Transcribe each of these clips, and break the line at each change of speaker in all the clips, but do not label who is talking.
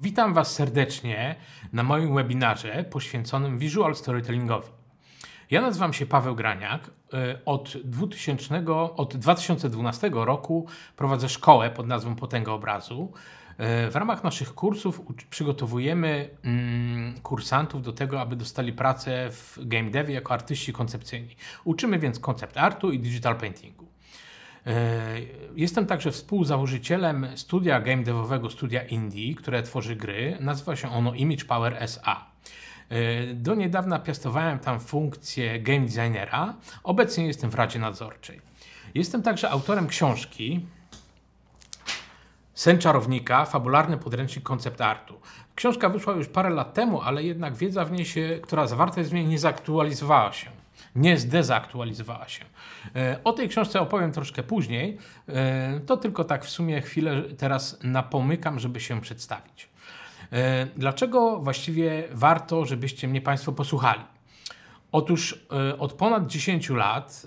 Witam Was serdecznie na moim webinarze poświęconym visual storytellingowi. Ja nazywam się Paweł Graniak. E, od, 2000, od 2012 roku prowadzę szkołę pod nazwą Potęga Obrazu. E, w ramach naszych kursów przygotowujemy mm, kursantów do tego, aby dostali pracę w game devie jako artyści koncepcyjni. Uczymy więc koncept artu i digital paintingu. E, jestem także współzałożycielem studia game devowego Studia Indie, które tworzy gry. Nazywa się ono Image Power SA. E, do niedawna piastowałem tam funkcję game designera. Obecnie jestem w Radzie Nadzorczej. Jestem także autorem książki Sen Czarownika, fabularny podręcznik koncept artu. Książka wyszła już parę lat temu, ale jednak wiedza w niej, się, która zawarta jest w niej, nie zaktualizowała się nie zdezaktualizowała się. E, o tej książce opowiem troszkę później. E, to tylko tak w sumie chwilę teraz napomykam, żeby się przedstawić. E, dlaczego właściwie warto, żebyście mnie Państwo posłuchali? Otóż od ponad 10 lat,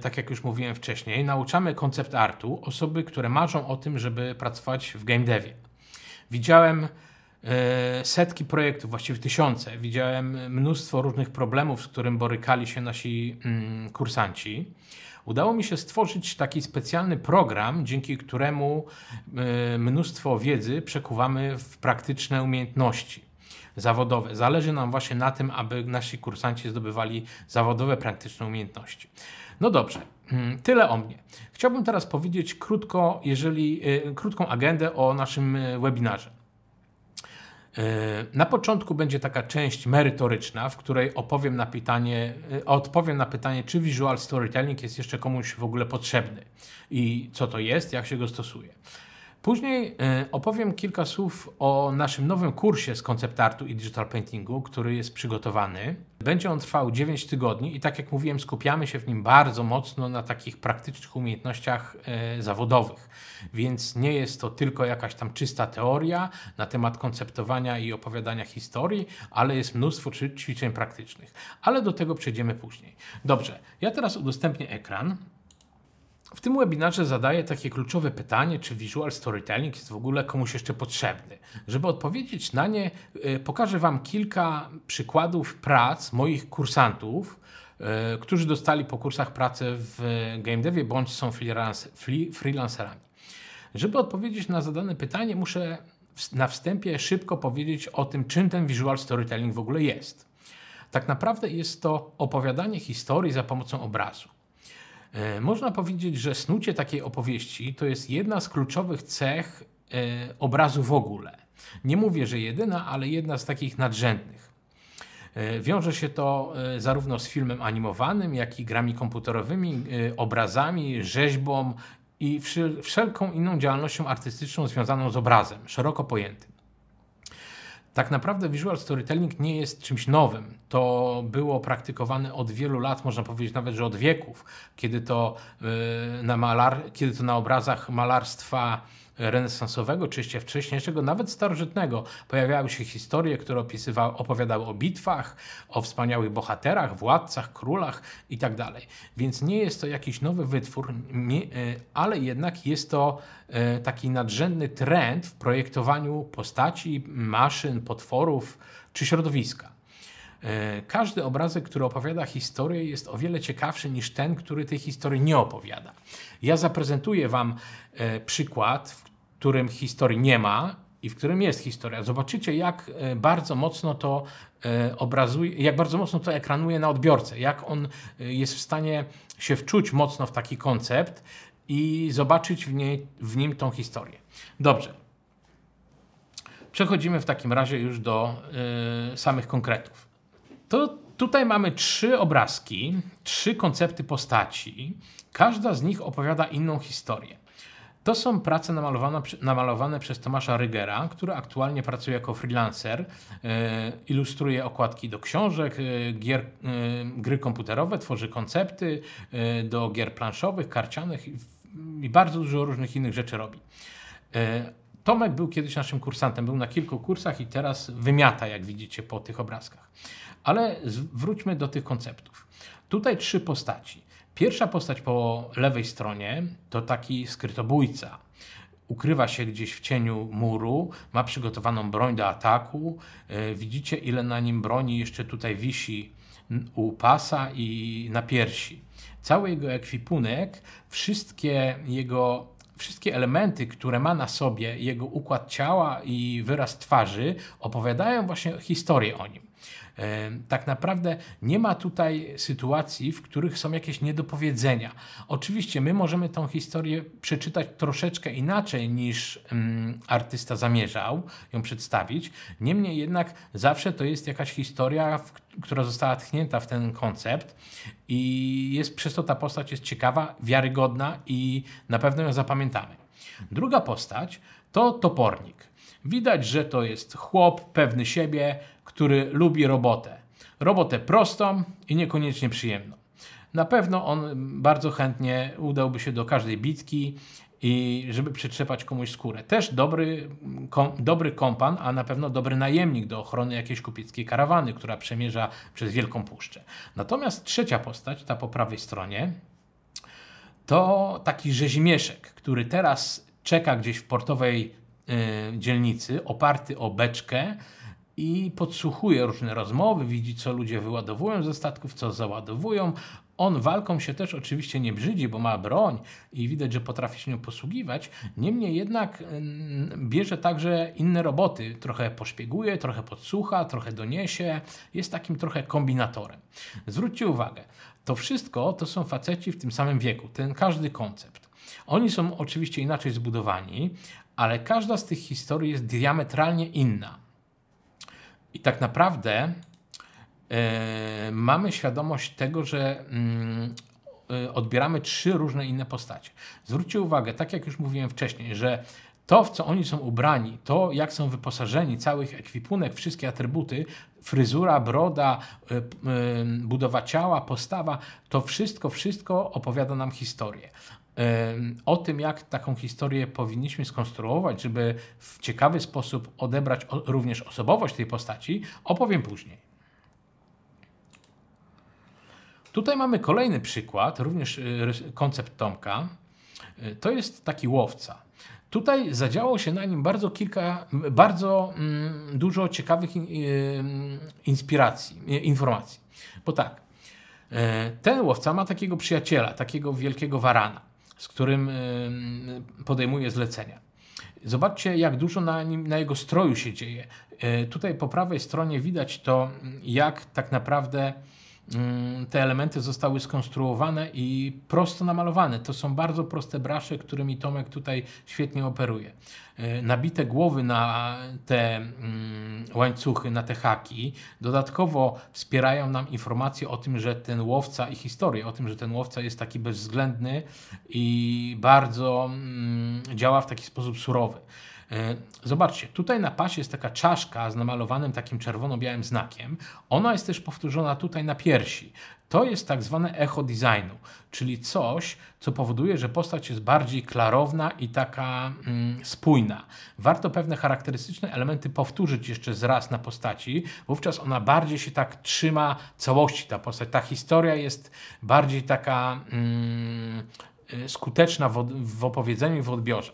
tak jak już mówiłem wcześniej, nauczamy koncept artu osoby, które marzą o tym, żeby pracować w game devie. Widziałem E, setki projektów, właściwie tysiące. Widziałem mnóstwo różnych problemów, z którym borykali się nasi mm, kursanci. Udało mi się stworzyć taki specjalny program, dzięki któremu e, mnóstwo wiedzy przekuwamy w praktyczne umiejętności zawodowe. Zależy nam właśnie na tym, aby nasi kursanci zdobywali zawodowe, praktyczne umiejętności. No dobrze, mm, tyle o mnie. Chciałbym teraz powiedzieć krótko, jeżeli, e, krótką agendę o naszym webinarze. E, na początku będzie taka część merytoryczna, w której opowiem na pytanie, e, odpowiem na pytanie, czy visual storytelling jest jeszcze komuś w ogóle potrzebny i co to jest, jak się go stosuje. Później e, opowiem kilka słów o naszym nowym kursie z artu i digital paintingu, który jest przygotowany. Będzie on trwał 9 tygodni i tak jak mówiłem, skupiamy się w nim bardzo mocno na takich praktycznych umiejętnościach e, zawodowych. Więc nie jest to tylko jakaś tam czysta teoria na temat konceptowania i opowiadania historii, ale jest mnóstwo ćwiczeń praktycznych. Ale do tego przejdziemy później. Dobrze, ja teraz udostępnię ekran. W tym webinarze zadaję takie kluczowe pytanie, czy visual storytelling jest w ogóle komuś jeszcze potrzebny. Żeby odpowiedzieć na nie, e, pokażę Wam kilka przykładów prac moich kursantów, e, którzy dostali po kursach pracę w game devie bądź są freelancerami. Żeby odpowiedzieć na zadane pytanie, muszę na wstępie szybko powiedzieć o tym, czym ten visual storytelling w ogóle jest. Tak naprawdę jest to opowiadanie historii za pomocą obrazu. E, można powiedzieć, że snucie takiej opowieści to jest jedna z kluczowych cech e, obrazu w ogóle. Nie mówię, że jedyna, ale jedna z takich nadrzędnych. E, wiąże się to zarówno z filmem animowanym, jak i grami komputerowymi, obrazami, rzeźbą i wszelką inną działalnością artystyczną związaną z obrazem, szeroko pojętym. Tak naprawdę visual storytelling nie jest czymś nowym. To było praktykowane od wielu lat, można powiedzieć nawet, że od wieków, kiedy to y, na, malar, kiedy to na obrazach malarstwa renesansowego, czy jeszcze wcześniejszego, nawet starożytnego, pojawiały się historie, które opisywały, opowiadały o bitwach, o wspaniałych bohaterach, władcach, królach itd. Tak Więc nie jest to jakiś nowy wytwór, e, ale jednak jest to e, taki nadrzędny trend w projektowaniu postaci, maszyn, potworów czy środowiska. E, każdy obrazek, który opowiada historię, jest o wiele ciekawszy niż ten, który tej historii nie opowiada. Ja zaprezentuję Wam e, przykład, w którym historii nie ma i w którym jest historia. Zobaczycie, jak e, bardzo mocno to obrazuje, jak bardzo mocno to ekranuje na odbiorcę, jak on jest w stanie się wczuć mocno w taki koncept i zobaczyć w, niej, w nim tą historię. Dobrze. Przechodzimy w takim razie już do y, samych konkretów. To tutaj mamy trzy obrazki, trzy koncepty postaci. Każda z nich opowiada inną historię. To są prace namalowane, namalowane przez Tomasza Rygera, który aktualnie pracuje jako freelancer. E, ilustruje okładki do książek, e, gier, e, gry komputerowe, tworzy koncepty do gier planszowych, karcianych i bardzo dużo różnych innych rzeczy robi. Tomek był kiedyś naszym kursantem, był na kilku kursach i teraz wymiata, jak widzicie, po tych obrazkach. Ale wróćmy do tych konceptów. Tutaj trzy postaci. Pierwsza postać po lewej stronie to taki skrytobójca. Ukrywa się gdzieś w cieniu muru, ma przygotowaną broń do ataku. E, widzicie, ile na nim broni jeszcze tutaj wisi u pasa i na piersi. Cały jego ekwipunek, wszystkie jego wszystkie elementy, które ma na sobie, jego układ ciała i wyraz twarzy, opowiadają właśnie historię o nim. Tak naprawdę nie ma tutaj sytuacji, w których są jakieś niedopowiedzenia. Oczywiście my możemy tą historię przeczytać troszeczkę inaczej niż artysta zamierzał ją przedstawić. Niemniej jednak zawsze to jest jakaś historia, w, która została tchnięta w ten koncept i jest przez to ta postać jest ciekawa, wiarygodna i na pewno ją zapamiętamy. Druga postać to topornik. Widać, że to jest chłop pewny siebie, który lubi robotę. Robotę prostą i niekoniecznie przyjemną. Na pewno on bardzo chętnie udałby się do każdej bitki i żeby przytrzepać komuś skórę. Też dobry, kom, dobry kompan, a na pewno dobry najemnik do ochrony jakiejś kupieckiej karawany, która przemierza przez Wielką Puszczę. Natomiast trzecia postać, ta po prawej stronie, to taki rzeźmieszek, który teraz czeka gdzieś w portowej y, dzielnicy, oparty o beczkę, i podsłuchuje różne rozmowy, widzi co ludzie wyładowują ze statków, co załadowują. On walką się też oczywiście nie brzydzi, bo ma broń i widać, że potrafi się nią posługiwać. Niemniej jednak mm, bierze także inne roboty. Trochę poszpieguje, trochę podsłucha, trochę doniesie. Jest takim trochę kombinatorem. Zwróćcie uwagę, to wszystko to są faceci w tym samym wieku, ten każdy koncept. Oni są oczywiście inaczej zbudowani, ale każda z tych historii jest diametralnie inna. I tak naprawdę Yy, mamy świadomość tego, że yy, odbieramy trzy różne inne postacie. Zwróćcie uwagę, tak jak już mówiłem wcześniej, że to, w co oni są ubrani, to jak są wyposażeni, całych ekwipunek, wszystkie atrybuty, fryzura, broda, yy, budowa ciała, postawa, to wszystko, wszystko opowiada nam historię o tym, jak taką historię powinniśmy skonstruować, żeby w ciekawy sposób odebrać również osobowość tej postaci, opowiem później. Tutaj mamy kolejny przykład, również y, koncept Tomka. Y, to jest taki łowca. Tutaj zadziało się na nim bardzo kilka, bardzo mm, dużo ciekawych y, mm, inspiracji, informacji. Bo tak, ten łowca ma takiego przyjaciela, takiego wielkiego warana z którym podejmuje zlecenia. Zobaczcie, jak dużo na, nim, na jego stroju się dzieje. E, tutaj po prawej stronie widać to, jak tak naprawdę Mm, te elementy zostały skonstruowane i prosto namalowane. To są bardzo proste brasze, którymi Tomek tutaj świetnie operuje. E, nabite głowy na te mm, łańcuchy, na te haki, dodatkowo wspierają nam informacje o tym, że ten łowca i historię o tym, że ten łowca jest taki bezwzględny i bardzo mm, działa w taki sposób surowy. E, zobaczcie, tutaj na pasie jest taka czaszka z namalowanym takim czerwono-białym znakiem. Ona jest też powtórzona tutaj na piersi. To jest tak zwane echo designu, czyli coś, co powoduje, że postać jest bardziej klarowna i taka mm, spójna. Warto pewne charakterystyczne elementy powtórzyć jeszcze zraz na postaci, wówczas ona bardziej się tak trzyma całości, ta postać. Ta historia jest bardziej taka. Mm, e, skuteczna w, w opowiedzeniu i w odbiorze.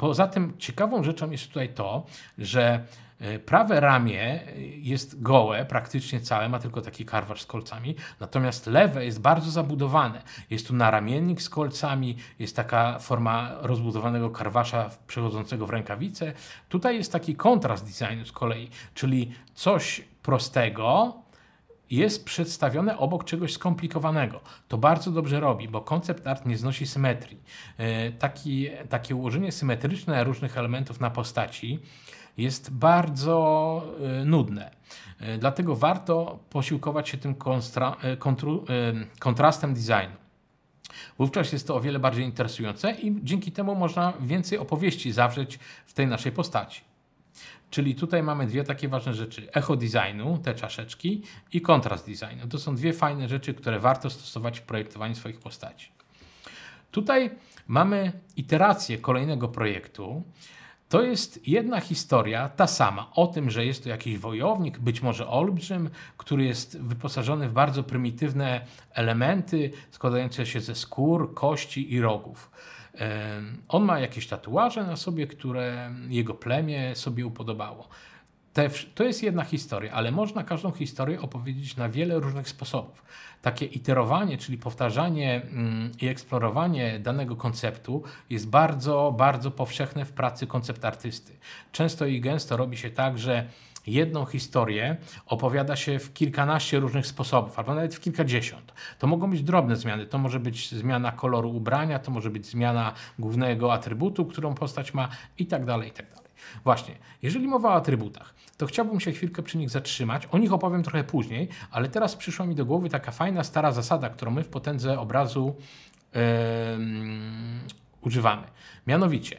Poza tym ciekawą rzeczą jest tutaj to, że e, prawe ramię e, jest gołe, praktycznie całe, ma tylko taki karwacz z kolcami, natomiast lewe jest bardzo zabudowane. Jest tu naramiennik z kolcami, jest taka forma rozbudowanego karwasza przechodzącego w rękawice. Tutaj jest taki kontrast designu z kolei, czyli coś prostego, jest przedstawione obok czegoś skomplikowanego. To bardzo dobrze robi, bo koncept art nie znosi symetrii. E, taki, takie ułożenie symetryczne różnych elementów na postaci jest bardzo e, nudne. E, dlatego warto posiłkować się tym kontru, kontrastem designu. Wówczas jest to o wiele bardziej interesujące i dzięki temu można więcej opowieści zawrzeć w tej naszej postaci. Czyli tutaj mamy dwie takie ważne rzeczy: echo designu, te czaszeczki i kontrast designu. To są dwie fajne rzeczy, które warto stosować w projektowaniu swoich postaci. Tutaj mamy iterację kolejnego projektu. To jest jedna historia, ta sama, o tym, że jest to jakiś wojownik, być może olbrzym, który jest wyposażony w bardzo prymitywne elementy składające się ze skór, kości i rogów. On ma jakieś tatuaże na sobie, które jego plemię sobie upodobało. Te, to jest jedna historia, ale można każdą historię opowiedzieć na wiele różnych sposobów. Takie iterowanie, czyli powtarzanie mm, i eksplorowanie danego konceptu jest bardzo, bardzo powszechne w pracy koncept artysty. Często i gęsto robi się tak, że jedną historię opowiada się w kilkanaście różnych sposobów, albo nawet w kilkadziesiąt. To mogą być drobne zmiany. To może być zmiana koloru ubrania, to może być zmiana głównego atrybutu, którą postać ma i tak dalej, i tak dalej. Właśnie, jeżeli mowa o atrybutach, to chciałbym się chwilkę przy nich zatrzymać. O nich opowiem trochę później, ale teraz przyszła mi do głowy taka fajna, stara zasada, którą my w potędze obrazu yy, używamy. Mianowicie,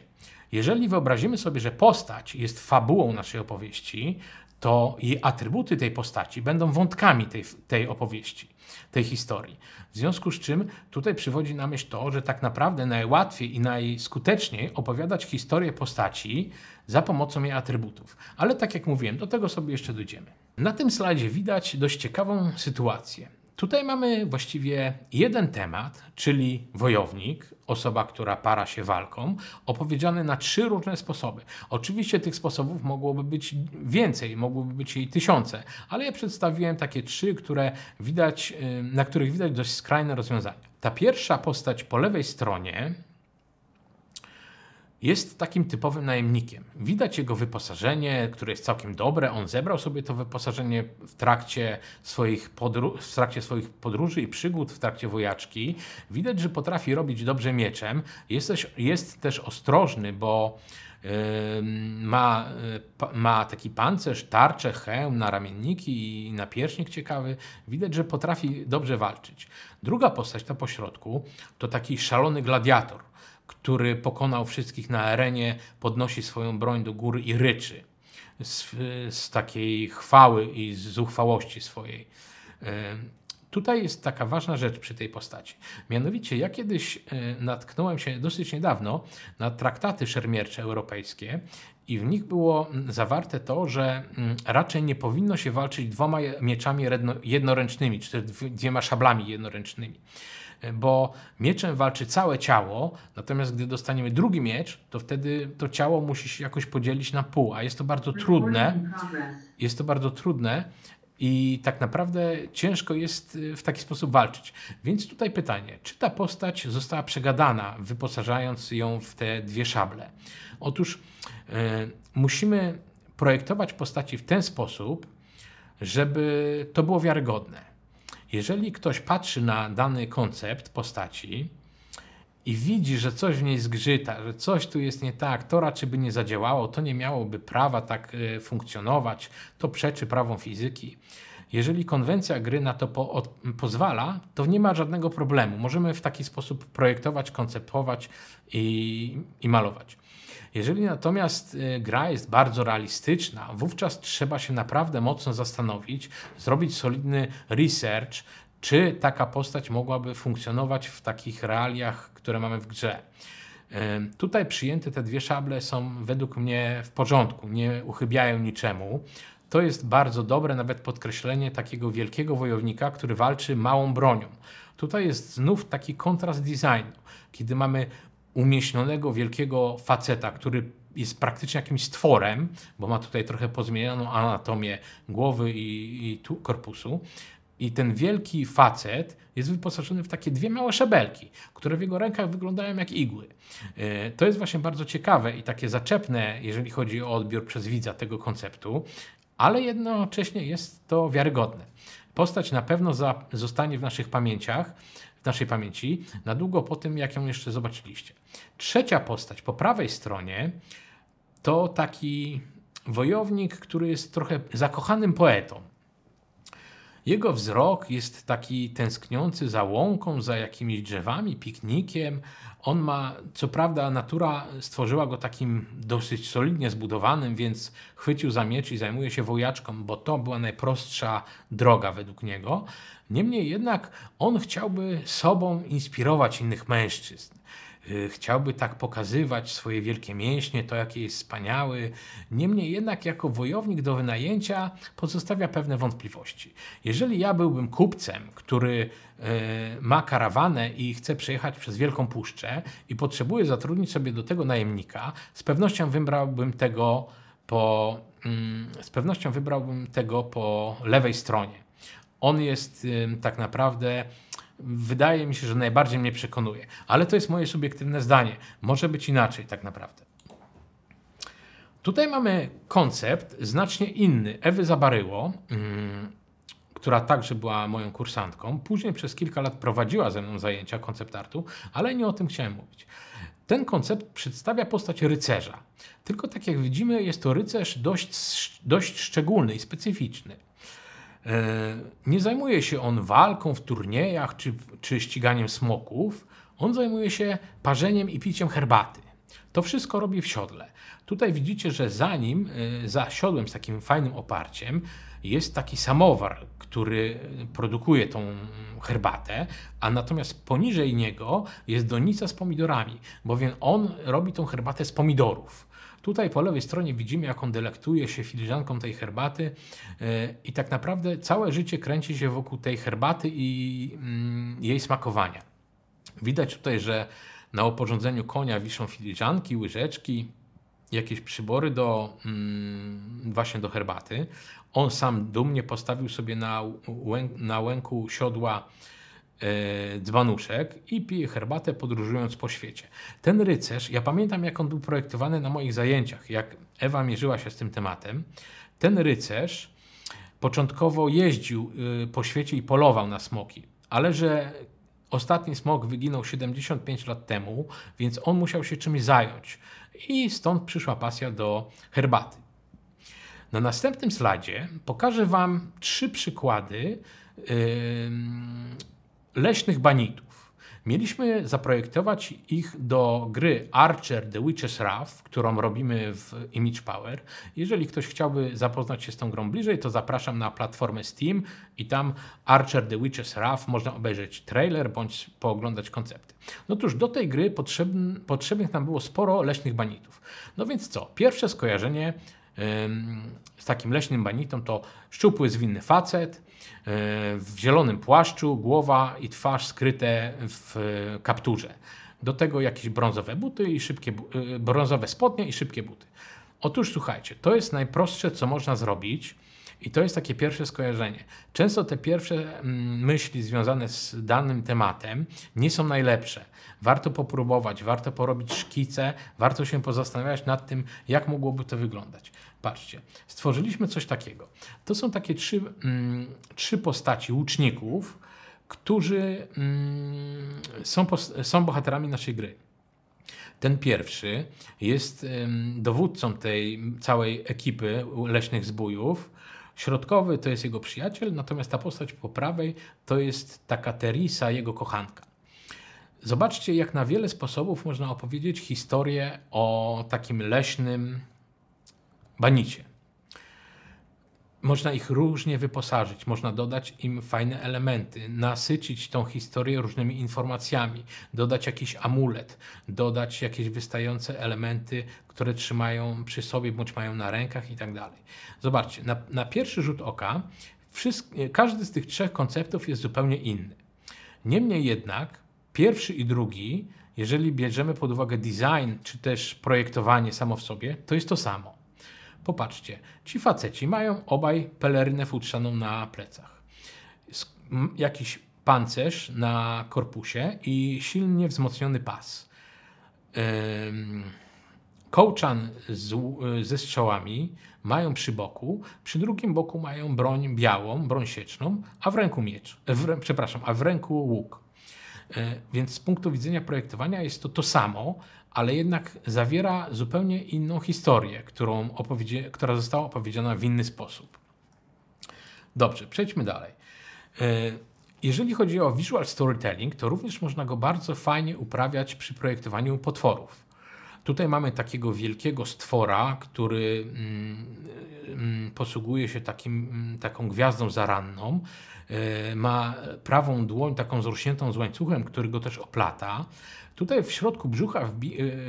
jeżeli wyobrazimy sobie, że postać jest fabułą naszej opowieści, to jej atrybuty tej postaci będą wątkami tej, tej opowieści, tej historii. W związku z czym tutaj przywodzi na myśl to, że tak naprawdę najłatwiej i najskuteczniej opowiadać historię postaci za pomocą jej atrybutów. Ale tak jak mówiłem, do tego sobie jeszcze dojdziemy. Na tym slajdzie widać dość ciekawą sytuację. Tutaj mamy właściwie jeden temat, czyli wojownik, osoba, która para się walką, opowiedziany na trzy różne sposoby. Oczywiście tych sposobów mogłoby być więcej, mogłyby być jej tysiące, ale ja przedstawiłem takie trzy, które widać, y, na których widać dość skrajne rozwiązania. Ta pierwsza postać po lewej stronie jest takim typowym najemnikiem. Widać jego wyposażenie, które jest całkiem dobre. On zebrał sobie to wyposażenie w trakcie swoich, podru- w trakcie swoich podróży i przygód, w trakcie wojaczki. Widać, że potrafi robić dobrze mieczem. Jest też, jest też ostrożny, bo ma, e, ma taki pancerz, tarczę, hełm na ramienniki i na pierśnik ciekawy. Widać, że potrafi dobrze walczyć. Druga postać na pośrodku to taki szalony gladiator który pokonał wszystkich na arenie, podnosi swoją broń do góry i ryczy z, z takiej chwały i z zuchwałości swojej. Tutaj jest taka ważna rzecz przy tej postaci. Mianowicie, ja kiedyś e, natknąłem się dosyć niedawno na traktaty szermiercze europejskie i w nich było zawarte to, że mm, raczej nie powinno się walczyć dwoma mieczami jednoręcznymi, czy dwiema szablami jednoręcznymi bo mieczem walczy całe ciało, natomiast gdy dostaniemy drugi miecz, to wtedy to ciało musi się jakoś podzielić na pół, a jest to bardzo trudne. Jest to bardzo trudne i tak naprawdę ciężko jest y, w taki sposób walczyć. Więc tutaj pytanie, czy ta postać została przegadana, wyposażając ją w te dwie szable? Otóż yy, musimy projektować postaci w ten sposób, żeby to było wiarygodne. Jeżeli ktoś patrzy na dany koncept postaci i widzi, że coś w niej zgrzyta, że coś tu jest nie tak, to raczej by nie zadziałało, to nie miałoby prawa tak e, funkcjonować, to przeczy prawom fizyki. Jeżeli konwencja gry na to po, od, pozwala, to nie ma żadnego problemu. Możemy w taki sposób projektować, konceptować i, i malować. Jeżeli natomiast y, gra jest bardzo realistyczna, wówczas trzeba się naprawdę mocno zastanowić, zrobić solidny research, czy taka postać mogłaby funkcjonować w takich realiach, które mamy w grze. Tutaj przyjęte te dwie szable są według mnie w porządku, nie uchybiają niczemu. To jest bardzo dobre nawet podkreślenie takiego wielkiego wojownika, który walczy małą bronią. Tutaj jest znów taki kontrast designu, kiedy mamy umieśnionego wielkiego faceta, który jest praktycznie jakimś stworem, bo ma tutaj trochę pozmienioną anatomię głowy i, i tu, korpusu. I ten wielki facet jest wyposażony w takie dwie małe szabelki, które w jego rękach wyglądają jak igły. E, to jest właśnie bardzo ciekawe i takie zaczepne, jeżeli chodzi o odbiór przez widza tego konceptu, ale jednocześnie jest to wiarygodne. Postać na pewno za, zostanie w naszych pamięciach, w naszej pamięci na długo po tym, jak ją jeszcze zobaczyliście. Trzecia postać po prawej stronie to taki wojownik, który jest trochę zakochanym poetą. Jego wzrok jest taki tęskniący za łąką, za jakimiś drzewami, piknikiem. On ma, co prawda, natura stworzyła go takim dosyć solidnie zbudowanym, więc chwycił za miecz i zajmuje się wojaczką, bo to była najprostsza droga według niego. Niemniej jednak on chciałby sobą inspirować innych mężczyzn. Y, chciałby tak pokazywać swoje wielkie mięśnie, to jakie jest wspaniały. Niemniej jednak, jako wojownik do wynajęcia, pozostawia pewne wątpliwości. Jeżeli ja byłbym kupcem, który y, ma karawanę i chce przejechać przez Wielką Puszczę i potrzebuje zatrudnić sobie do tego najemnika, z pewnością wybrałbym tego po, mm, z pewnością wybrałbym tego po lewej stronie on jest tak naprawdę wydaje mi się, że najbardziej mnie przekonuje. Ale to jest moje subiektywne zdanie. Może być inaczej tak naprawdę. Tutaj mamy koncept znacznie inny. Ewy Zabaryło, która także była moją kursantką, później przez kilka lat prowadziła ze mną zajęcia koncept artu, ale nie o tym chciałem mówić. Ten koncept przedstawia postać rycerza. Tylko tak jak widzimy, jest to rycerz dość, dość szczególny i specyficzny. E, nie zajmuje się on walką w turniejach czy, czy ściganiem smoków. On zajmuje się parzeniem i piciem herbaty. To wszystko robi w siodle. Tutaj widzicie, że za nim, e, za siodłem z takim fajnym oparciem, jest taki samowar, który produkuje tą herbatę, a natomiast poniżej niego jest donica z pomidorami, bowiem on robi tą herbatę z pomidorów. Tutaj po lewej stronie widzimy, jak on delektuje się filiżanką tej herbaty e, i tak naprawdę całe życie kręci się wokół tej herbaty i mm, jej smakowania. Widać tutaj, że na oporządzeniu konia wiszą filiżanki, łyżeczki, jakieś przybory do, mm, właśnie do herbaty. On sam dumnie postawił sobie na, na łęku siodła E, dzbanuszek i pije herbatę podróżując po świecie. Ten rycerz, ja pamiętam jak on był projektowany na moich zajęciach, jak Ewa mierzyła się z tym tematem. Ten rycerz początkowo jeździł e, po świecie i polował na smoki, ale że ostatni smok wyginął 75 lat temu, więc on musiał się czymś zająć. I stąd przyszła pasja do herbaty. Na następnym slajdzie pokażę Wam trzy przykłady leśnych banitów. Mieliśmy zaprojektować ich do gry Archer The Witches Wrath, którą robimy w Image Power. Jeżeli ktoś chciałby zapoznać się z tą grą bliżej, to zapraszam na platformę Steam i tam Archer The Witches Wrath można obejrzeć trailer bądź pooglądać koncepty. No cóż, do tej gry potrzebnych nam było sporo leśnych banitów. No więc co? Pierwsze skojarzenie z takim leśnym banitą to szczupły, zwinny facet, w zielonym płaszczu, głowa i twarz skryte w kapturze. Do tego jakieś brązowe buty i szybkie, e, brązowe spodnie i szybkie buty. Otóż słuchajcie, to jest najprostsze, co można zrobić. I to jest takie pierwsze skojarzenie. Często te pierwsze mm, myśli związane z danym tematem nie są najlepsze. Warto popróbować, warto porobić szkice, warto się pozastanawiać nad tym, jak mogłoby to wyglądać. Patrzcie, stworzyliśmy coś takiego. To są takie trzy, mm, trzy postaci łuczników, którzy mm, są, są bohaterami naszej gry. Ten pierwszy jest mm, dowódcą tej całej ekipy leśnych zbójów. Środkowy to jest jego przyjaciel, natomiast ta postać po prawej to jest taka Teresa, jego kochanka. Zobaczcie, jak na wiele sposobów można opowiedzieć historię o takim leśnym banicie. Można ich różnie wyposażyć, można dodać im fajne elementy, nasycić tą historię różnymi informacjami, dodać jakiś amulet, dodać jakieś wystające elementy, które trzymają przy sobie bądź mają na rękach i tak dalej. Zobaczcie, na, na pierwszy rzut oka każdy z tych trzech konceptów jest zupełnie inny. Niemniej jednak pierwszy i drugi, jeżeli bierzemy pod uwagę design czy też projektowanie samo w sobie, to jest to samo. Popatrzcie, ci faceci mają obaj pelerynę futrzaną na plecach. Jakiś pancerz na korpusie i silnie wzmocniony pas. Kołczan z, e, ze strzałami mają przy boku, przy drugim boku mają broń białą, broń sieczną, a w ręku miecz, e, w, przepraszam, a w ręku łuk. E, więc z punktu widzenia projektowania jest to to samo, ale jednak zawiera zupełnie inną historię, którą która została opowiedziana w inny sposób. Dobrze, przejdźmy dalej. E, jeżeli chodzi o visual storytelling, to również można go bardzo fajnie uprawiać przy projektowaniu potworów. Tutaj mamy takiego wielkiego stwora, który mm, mm, posługuje się takim, mm, taką gwiazdą zaranną. E, ma prawą dłoń taką zrośniętą z łańcuchem, który go też oplata. Tutaj w środku brzucha e,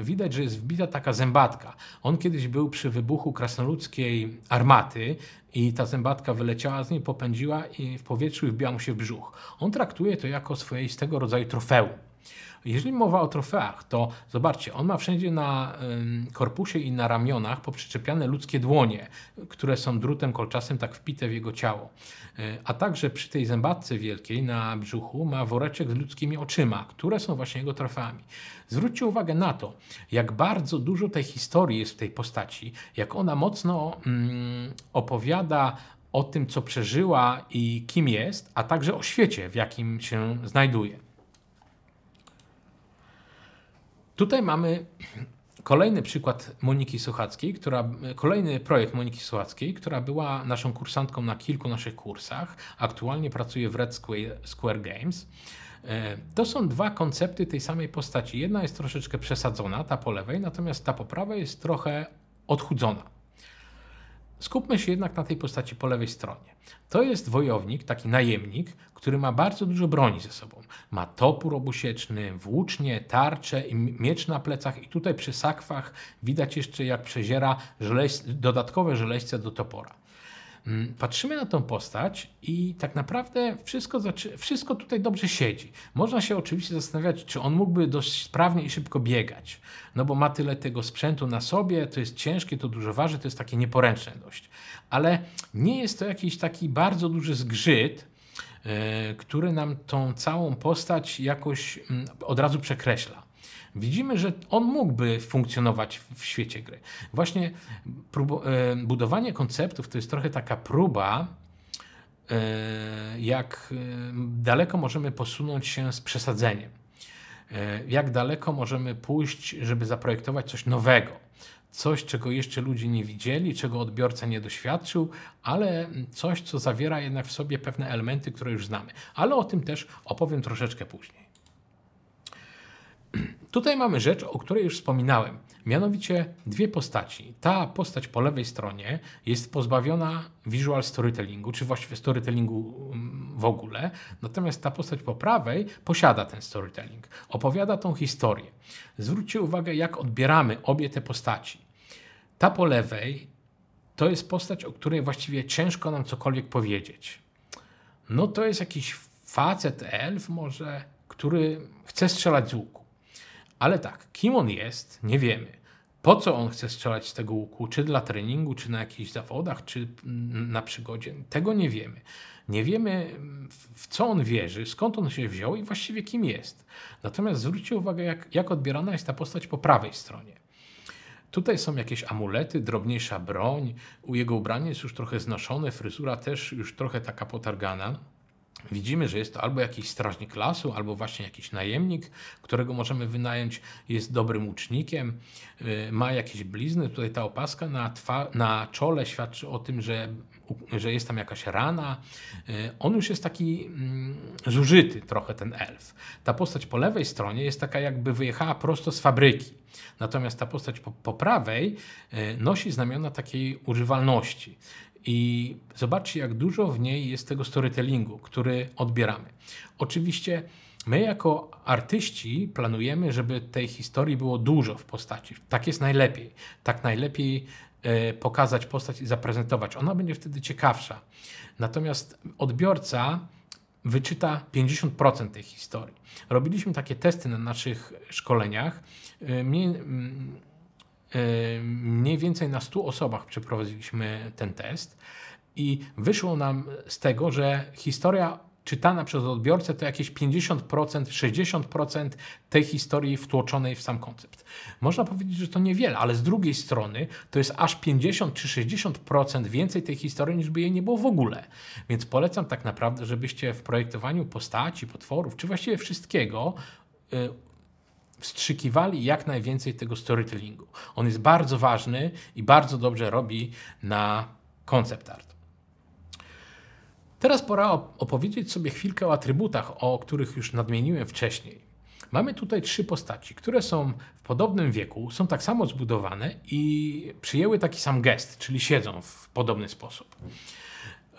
widać, że jest wbita taka zębatka. On kiedyś był przy wybuchu krasnoludzkiej armaty i ta zębatka wyleciała z niej, popędziła i w powietrzu wbiła mu się w brzuch. On traktuje to jako swoistego rodzaju trofeum. Jeżeli mowa o trofeach, to zobaczcie, on ma wszędzie na korpusie i na ramionach poprzyczepiane ludzkie dłonie, które są drutem kolczasem tak wpite w jego ciało. E, a także przy tej zębatce wielkiej na brzuchu ma woreczek z ludzkimi oczyma, które są właśnie jego trofeami. Zwróćcie uwagę na to, jak bardzo dużo tej historii jest w tej postaci, jak ona mocno mm, opowiada o tym, co przeżyła i kim jest, a także o świecie, w jakim się znajduje. Tutaj mamy kolejny przykład Moniki Suchackiej, która, kolejny projekt Moniki Suchackiej, która była naszą kursantką na kilku naszych kursach. Aktualnie pracuje w Red Square Games. E, to są dwa koncepty tej samej postaci. Jedna jest troszeczkę przesadzona, ta po lewej, natomiast ta po prawej jest trochę odchudzona. Skupmy się jednak na tej postaci po lewej stronie. To jest wojownik, taki najemnik, który ma bardzo dużo broni ze sobą. Ma topór obusieczny, włócznie, tarczę i miecz na plecach i tutaj przy sakwach widać jeszcze jak przeziera żeleś dodatkowe żeleźce do topora. Mm, patrzymy na tą postać i tak naprawdę wszystko, wszystko tutaj dobrze siedzi. Można się oczywiście zastanawiać, czy on mógłby dość sprawnie i szybko biegać, no bo ma tyle tego sprzętu na sobie, to jest ciężkie, to dużo waży, to jest takie nieporęczne dość. Ale nie jest to jakiś taki bardzo duży zgrzyt, e, który nam tą całą postać jakoś mm, od razu przekreśla. Widzimy, że on mógłby funkcjonować w świecie gry. Właśnie e, budowanie konceptów to jest trochę taka próba, e, jak e, daleko możemy posunąć się z przesadzeniem. Jak daleko możemy pójść, żeby zaprojektować coś nowego coś, czego jeszcze ludzie nie widzieli, czego odbiorca nie doświadczył, ale coś, co zawiera jednak w sobie pewne elementy, które już znamy. Ale o tym też opowiem troszeczkę później. Tutaj mamy rzecz, o której już wspominałem, mianowicie dwie postaci. Ta postać po lewej stronie jest pozbawiona visual storytellingu, czy właściwie storytellingu mm, w ogóle, natomiast ta postać po prawej posiada ten storytelling, opowiada tą historię. Zwróćcie uwagę, jak odbieramy obie te postaci. Ta po lewej to jest postać, o której właściwie ciężko nam cokolwiek powiedzieć. No to jest jakiś facet, elf może, który chce strzelać z łuku ale tak, kim on jest, nie wiemy. Po co on chce strzelać z tego łuku? Czy dla treningu, czy na jakichś zawodach, czy na przygodzie? Tego nie wiemy. Nie wiemy, w co on wierzy, skąd on się wziął i właściwie kim jest. Natomiast zwróćcie uwagę, jak, jak odbierana jest ta postać po prawej stronie. Tutaj są jakieś amulety, drobniejsza broń, u jego ubranie jest już trochę znoszone, fryzura też już trochę taka potargana. Widzimy, że jest to albo jakiś strażnik lasu, albo właśnie jakiś najemnik, którego możemy wynająć, jest dobrym ucznikiem, y, ma jakieś blizny. Tutaj ta opaska na, na czole świadczy o tym, że, że jest tam jakaś rana. Y, on już jest taki mm, zużyty trochę, ten elf. Ta postać po lewej stronie jest taka, jakby wyjechała prosto z fabryki. Natomiast ta postać po, po prawej y, nosi znamiona takiej używalności. I zobaczcie, jak dużo w niej jest tego storytellingu, który odbieramy. Oczywiście my, jako artyści, planujemy, żeby tej historii było dużo w postaci. Tak jest najlepiej. Tak najlepiej e, pokazać postać i zaprezentować. Ona będzie wtedy ciekawsza. Natomiast odbiorca wyczyta 50% tej historii. Robiliśmy takie testy na naszych szkoleniach. E, mniej więcej na 100 osobach przeprowadziliśmy ten test i wyszło nam z tego, że historia czytana przez odbiorcę to jakieś 50%, 60% tej historii wtłoczonej w sam koncept. Można powiedzieć, że to niewiele, ale z drugiej strony to jest aż 50 czy 60% więcej tej historii niż by jej nie było w ogóle. Więc polecam tak naprawdę, żebyście w projektowaniu postaci, potworów, czy właściwie wszystkiego y, wstrzykiwali jak najwięcej tego storytellingu. On jest bardzo ważny i bardzo dobrze robi na koncept art. Teraz pora opowiedzieć sobie chwilkę o atrybutach, o których już nadmieniłem wcześniej. Mamy tutaj trzy postaci, które są w podobnym wieku, są tak samo zbudowane i przyjęły taki sam gest, czyli siedzą w podobny sposób.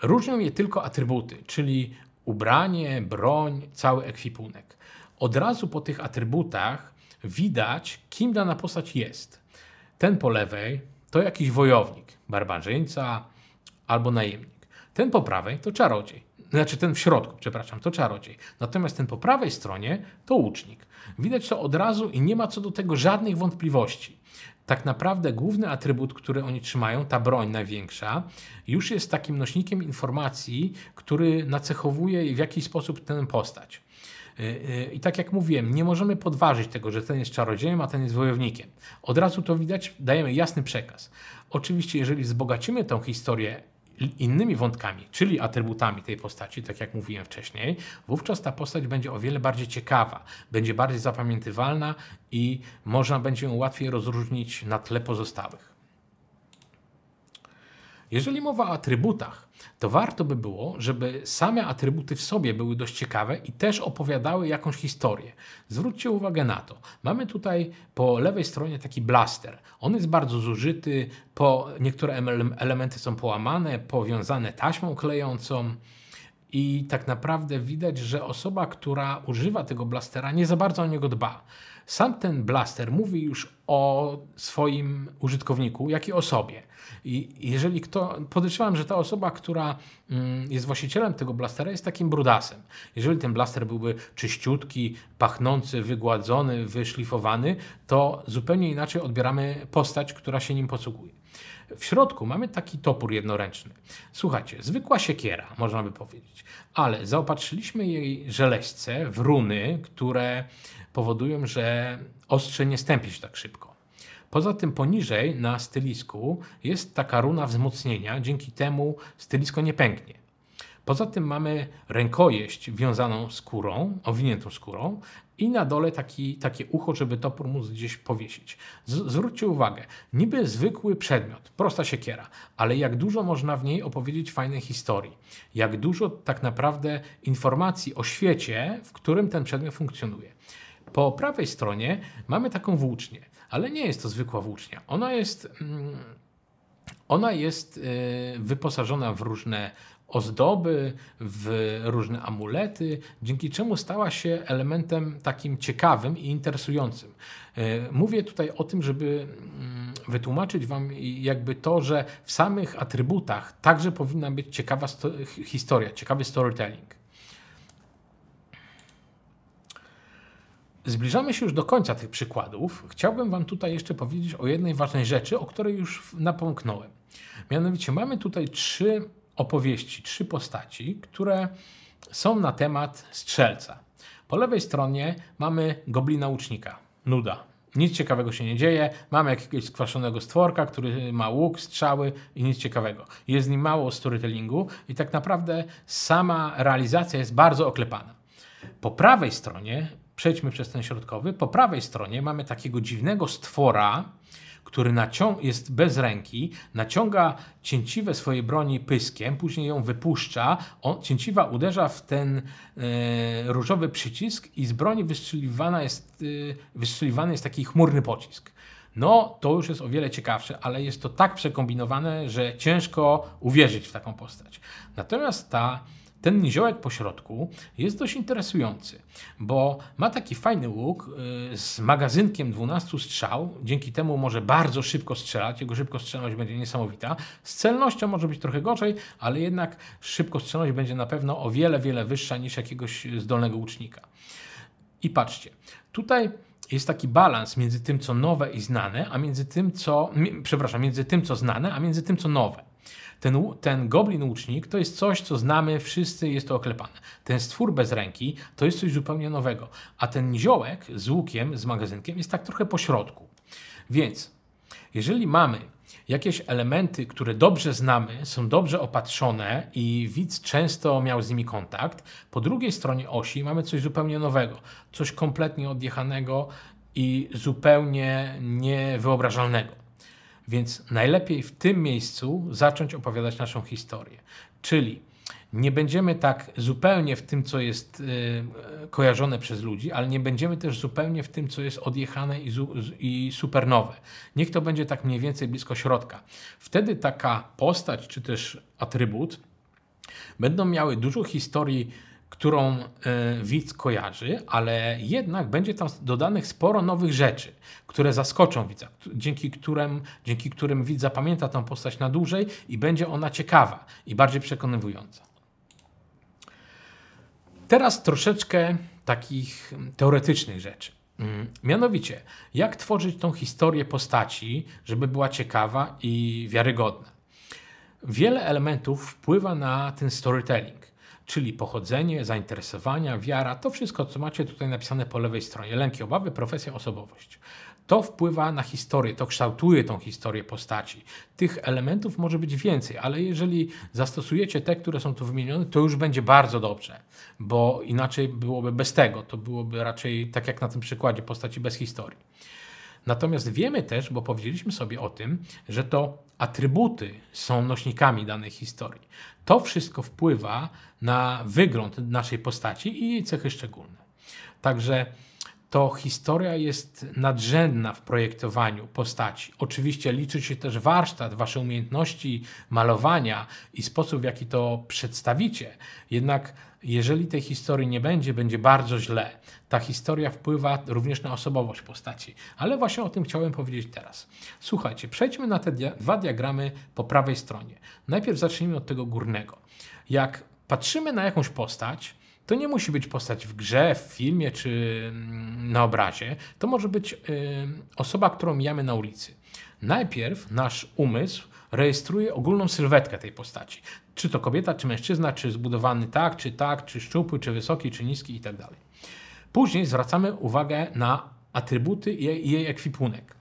Różnią je tylko atrybuty, czyli ubranie, broń, cały ekwipunek. Od razu po tych atrybutach widać, kim dana postać jest. Ten po lewej to jakiś wojownik, barbarzyńca albo najemnik. Ten po prawej to czarodziej. Znaczy ten w środku, przepraszam, to czarodziej. Natomiast ten po prawej stronie to łucznik. Widać to od razu i nie ma co do tego żadnych wątpliwości. Tak naprawdę główny atrybut, który oni trzymają, ta broń największa, już jest takim nośnikiem informacji, który nacechowuje w jakiś sposób tę postać. Y, y, I tak jak mówiłem, nie możemy podważyć tego, że ten jest czarodziejem, a ten jest wojownikiem. Od razu to widać, dajemy jasny przekaz. Oczywiście, jeżeli wzbogacimy tą historię innymi wątkami, czyli atrybutami tej postaci, tak jak mówiłem wcześniej, wówczas ta postać będzie o wiele bardziej ciekawa, będzie bardziej zapamiętywalna i można będzie ją łatwiej rozróżnić na tle pozostałych. Jeżeli mowa o atrybutach, to warto by było, żeby same atrybuty w sobie były dość ciekawe i też opowiadały jakąś historię. Zwróćcie uwagę na to. Mamy tutaj po lewej stronie taki blaster. On jest bardzo zużyty, po, niektóre elementy są połamane, powiązane taśmą klejącą. I tak naprawdę widać, że osoba, która używa tego blastera, nie za bardzo o niego dba sam ten blaster mówi już o swoim użytkowniku, jak i o sobie. I jeżeli kto, podejrzewam, że ta osoba, która mm, jest właścicielem tego blastera, jest takim brudasem. Jeżeli ten blaster byłby czyściutki, pachnący, wygładzony, wyszlifowany, to zupełnie inaczej odbieramy postać, która się nim posługuje. W środku mamy taki topór jednoręczny. Słuchajcie, zwykła siekiera, można by powiedzieć, ale zaopatrzyliśmy jej żeleśce w runy, które powodują, że ostrze nie stępi się tak szybko. Poza tym poniżej na stylisku jest taka runa wzmocnienia, dzięki temu stylisko nie pęknie. Poza tym mamy rękojeść wiązaną skórą, owiniętą skórą i na dole taki, takie ucho, żeby topór móc gdzieś powiesić. Z zwróćcie uwagę, niby zwykły przedmiot, prosta siekiera, ale jak dużo można w niej opowiedzieć fajnej historii. Jak dużo tak naprawdę informacji o świecie, w którym ten przedmiot funkcjonuje. Po prawej stronie mamy taką włócznię, ale nie jest to zwykła włócznia. Ona jest, mm, ona jest e, wyposażona w różne ozdoby, w różne amulety, dzięki czemu stała się elementem takim ciekawym i interesującym. E, mówię tutaj o tym, żeby mm, wytłumaczyć Wam jakby to, że w samych atrybutach także powinna być ciekawa historia, ciekawy storytelling. Zbliżamy się już do końca tych przykładów. Chciałbym Wam tutaj jeszcze powiedzieć o jednej ważnej rzeczy, o której już napomknąłem. Mianowicie mamy tutaj trzy opowieści, trzy postaci, które są na temat strzelca. Po lewej stronie mamy goblina łucznika. Nuda. Nic ciekawego się nie dzieje. Mamy jakiegoś skwaszonego stworka, który ma łuk, strzały i nic ciekawego. Jest z nim mało storytellingu i tak naprawdę sama realizacja jest bardzo oklepana. Po prawej stronie Przejdźmy przez ten środkowy. Po prawej stronie mamy takiego dziwnego stwora, który jest bez ręki, naciąga cięciwe swojej broni pyskiem, później ją wypuszcza. On, cięciwa uderza w ten e, różowy przycisk i z broni wystrzeliwana jest, e, wystrzeliwany jest taki chmurny pocisk. No, to już jest o wiele ciekawsze, ale jest to tak przekombinowane, że ciężko uwierzyć w taką postać. Natomiast ta ten ziołek po środku jest dość interesujący, bo ma taki fajny łuk y, z magazynkiem 12 strzał. Dzięki temu może bardzo szybko strzelać. Jego szybkostrzelność będzie niesamowita. Z celnością może być trochę gorzej, ale jednak szybkostrzelność będzie na pewno o wiele, wiele wyższa niż jakiegoś zdolnego łucznika. I patrzcie, tutaj jest taki balans między tym, co nowe i znane, a między tym, co. Przepraszam, między tym, co znane, a między tym, co nowe. Ten, ten goblin łucznik to jest coś, co znamy wszyscy, jest to oklepane. Ten stwór bez ręki to jest coś zupełnie nowego, a ten ziołek z łukiem, z magazynkiem jest tak trochę po środku. Więc jeżeli mamy jakieś elementy, które dobrze znamy, są dobrze opatrzone i widz często miał z nimi kontakt, po drugiej stronie osi mamy coś zupełnie nowego, coś kompletnie odjechanego i zupełnie niewyobrażalnego. Więc najlepiej w tym miejscu zacząć opowiadać naszą historię. Czyli nie będziemy tak zupełnie w tym, co jest e, kojarzone przez ludzi, ale nie będziemy też zupełnie w tym, co jest odjechane i, i supernowe. Niech to będzie tak mniej więcej blisko środka. Wtedy taka postać czy też atrybut będą miały dużo historii którą e, widz kojarzy, ale jednak będzie tam dodanych sporo nowych rzeczy, które zaskoczą widza, dzięki którym, dzięki którym widz zapamięta tą postać na dłużej i będzie ona ciekawa i bardziej przekonywująca. Teraz troszeczkę takich mm, teoretycznych rzeczy. Mm, mianowicie, jak tworzyć tą historię postaci, żeby była ciekawa i wiarygodna. Wiele elementów wpływa na ten storytelling czyli pochodzenie, zainteresowania, wiara, to wszystko, co macie tutaj napisane po lewej stronie, lęki, obawy, profesja, osobowość. To wpływa na historię, to kształtuje tą historię postaci. Tych elementów może być więcej, ale jeżeli zastosujecie te, które są tu wymienione, to już będzie bardzo dobrze, bo inaczej byłoby bez tego. To byłoby raczej tak jak na tym przykładzie postaci bez historii. Natomiast wiemy też, bo powiedzieliśmy sobie o tym, że to atrybuty są nośnikami danej historii. To wszystko wpływa na wygląd naszej postaci i jej cechy szczególne. Także to historia jest nadrzędna w projektowaniu postaci. Oczywiście liczy się też warsztat, wasze umiejętności malowania i sposób, w jaki to przedstawicie. Jednak jeżeli tej historii nie będzie, będzie bardzo źle. Ta historia wpływa również na osobowość postaci. Ale właśnie o tym chciałem powiedzieć teraz. Słuchajcie, przejdźmy na te dia dwa diagramy po prawej stronie. Najpierw zacznijmy od tego górnego. Jak patrzymy na jakąś postać, to nie musi być postać w grze, w filmie czy mm, na obrazie. To może być y, osoba, którą mijamy na ulicy. Najpierw nasz umysł rejestruje ogólną sylwetkę tej postaci. Czy to kobieta, czy mężczyzna, czy zbudowany tak, czy tak, czy szczupły, czy wysoki, czy niski itd. Tak Później zwracamy uwagę na atrybuty i jej ekwipunek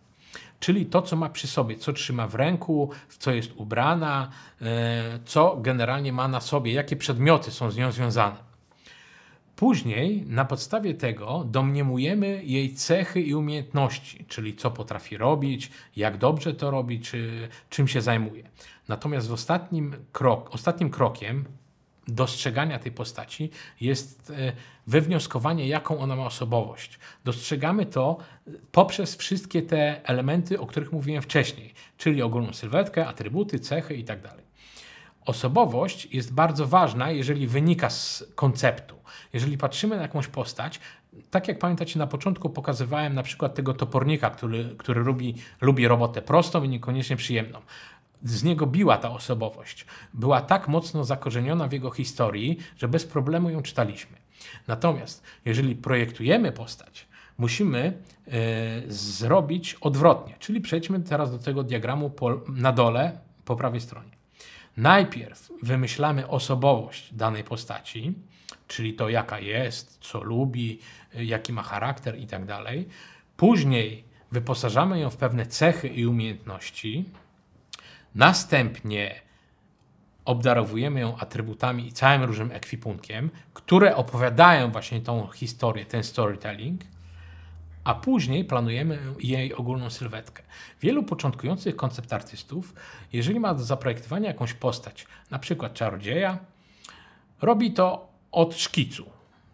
czyli to, co ma przy sobie, co trzyma w ręku, w co jest ubrana, y, co generalnie ma na sobie, jakie przedmioty są z nią związane. Później na podstawie tego domniemujemy jej cechy i umiejętności, czyli co potrafi robić, jak dobrze to robi, czy czym się zajmuje. Natomiast w ostatnim, krok, ostatnim krokiem dostrzegania tej postaci jest e, wywnioskowanie, jaką ona ma osobowość. Dostrzegamy to e, poprzez wszystkie te elementy, o których mówiłem wcześniej, czyli ogólną sylwetkę, atrybuty, cechy itd. Tak osobowość jest bardzo ważna, jeżeli wynika z konceptu. Jeżeli patrzymy na jakąś postać, tak jak pamiętacie, na początku pokazywałem na przykład tego topornika, który, który lubi, lubi robotę prostą i niekoniecznie przyjemną. Z niego biła ta osobowość. Była tak mocno zakorzeniona w jego historii, że bez problemu ją czytaliśmy. Natomiast jeżeli projektujemy postać, musimy y, zrobić odwrotnie, czyli przejdźmy teraz do tego diagramu po, na dole po prawej stronie. Najpierw wymyślamy osobowość danej postaci, czyli to jaka jest, co lubi, jaki ma charakter itd. Tak Później wyposażamy ją w pewne cechy i umiejętności. Następnie obdarowujemy ją atrybutami i całym różnym ekwipunkiem, które opowiadają właśnie tą historię, ten storytelling a później planujemy jej ogólną sylwetkę. Wielu początkujących koncept artystów, jeżeli ma do zaprojektowania jakąś postać, na przykład czarodzieja, robi to od szkicu.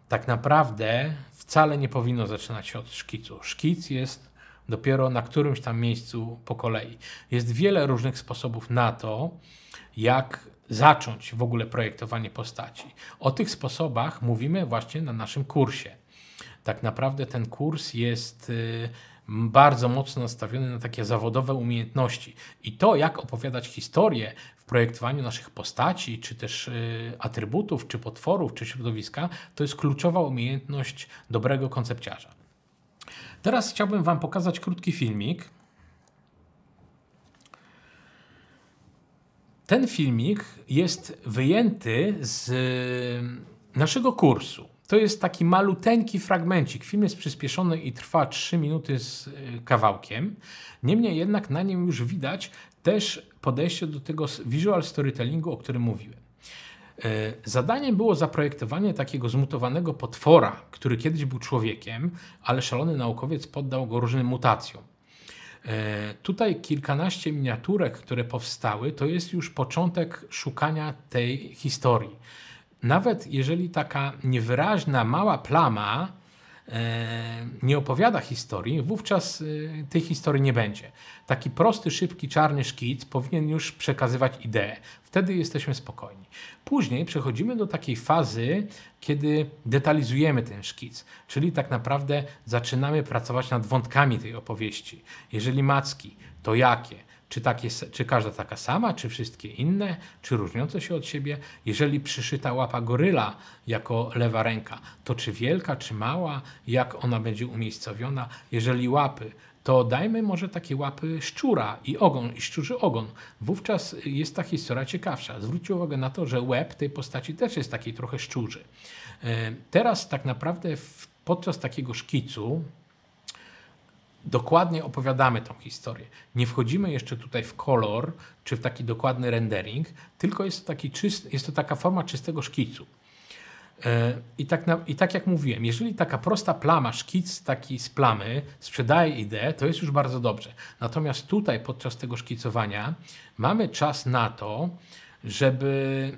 Tak naprawdę wcale nie powinno zaczynać się od szkicu. Szkic jest dopiero na którymś tam miejscu po kolei. Jest wiele różnych sposobów na to, jak zacząć w ogóle projektowanie postaci. O tych sposobach mówimy właśnie na naszym kursie tak naprawdę ten kurs jest y, bardzo mocno nastawiony na takie zawodowe umiejętności. I to, jak opowiadać historię w projektowaniu naszych postaci, czy też y, atrybutów, czy potworów, czy środowiska, to jest kluczowa umiejętność dobrego koncepciarza. Teraz chciałbym Wam pokazać krótki filmik. Ten filmik jest wyjęty z y, naszego kursu. To jest taki maluteńki fragmencik. Film jest przyspieszony i trwa 3 minuty z y, kawałkiem. Niemniej jednak na nim już widać też podejście do tego visual storytellingu, o którym mówiłem. Y, zadaniem było zaprojektowanie takiego zmutowanego potwora, który kiedyś był człowiekiem, ale szalony naukowiec poddał go różnym mutacjom. Y, tutaj kilkanaście miniaturek, które powstały, to jest już początek szukania tej historii nawet jeżeli taka niewyraźna, mała plama e, nie opowiada historii, wówczas e, tej historii nie będzie. Taki prosty, szybki, czarny szkic powinien już przekazywać ideę. Wtedy jesteśmy spokojni. Później przechodzimy do takiej fazy, kiedy detalizujemy ten szkic, czyli tak naprawdę zaczynamy pracować nad wątkami tej opowieści. Jeżeli macki, to jakie? Czy, jest? czy każda taka sama, czy wszystkie inne, czy różniące się od siebie? Jeżeli przyszyta łapa goryla jako lewa ręka, to czy wielka, czy mała, jak ona będzie umiejscowiona? Jeżeli łapy, to dajmy może takie łapy szczura i ogon, i szczurzy ogon. Wówczas jest ta historia ciekawsza. Zwróćcie uwagę na to, że łeb tej postaci też jest taki trochę szczurzy. E, teraz tak naprawdę podczas takiego szkicu, dokładnie opowiadamy tą historię. Nie wchodzimy jeszcze tutaj w kolor czy w taki dokładny rendering, tylko jest to, taki czyst, jest to taka forma czystego szkicu. E, I tak, na, I tak jak mówiłem, jeżeli taka prosta plama, szkic taki z plamy sprzedaje ideę, to jest już bardzo dobrze. Natomiast tutaj podczas tego szkicowania mamy czas na to, żeby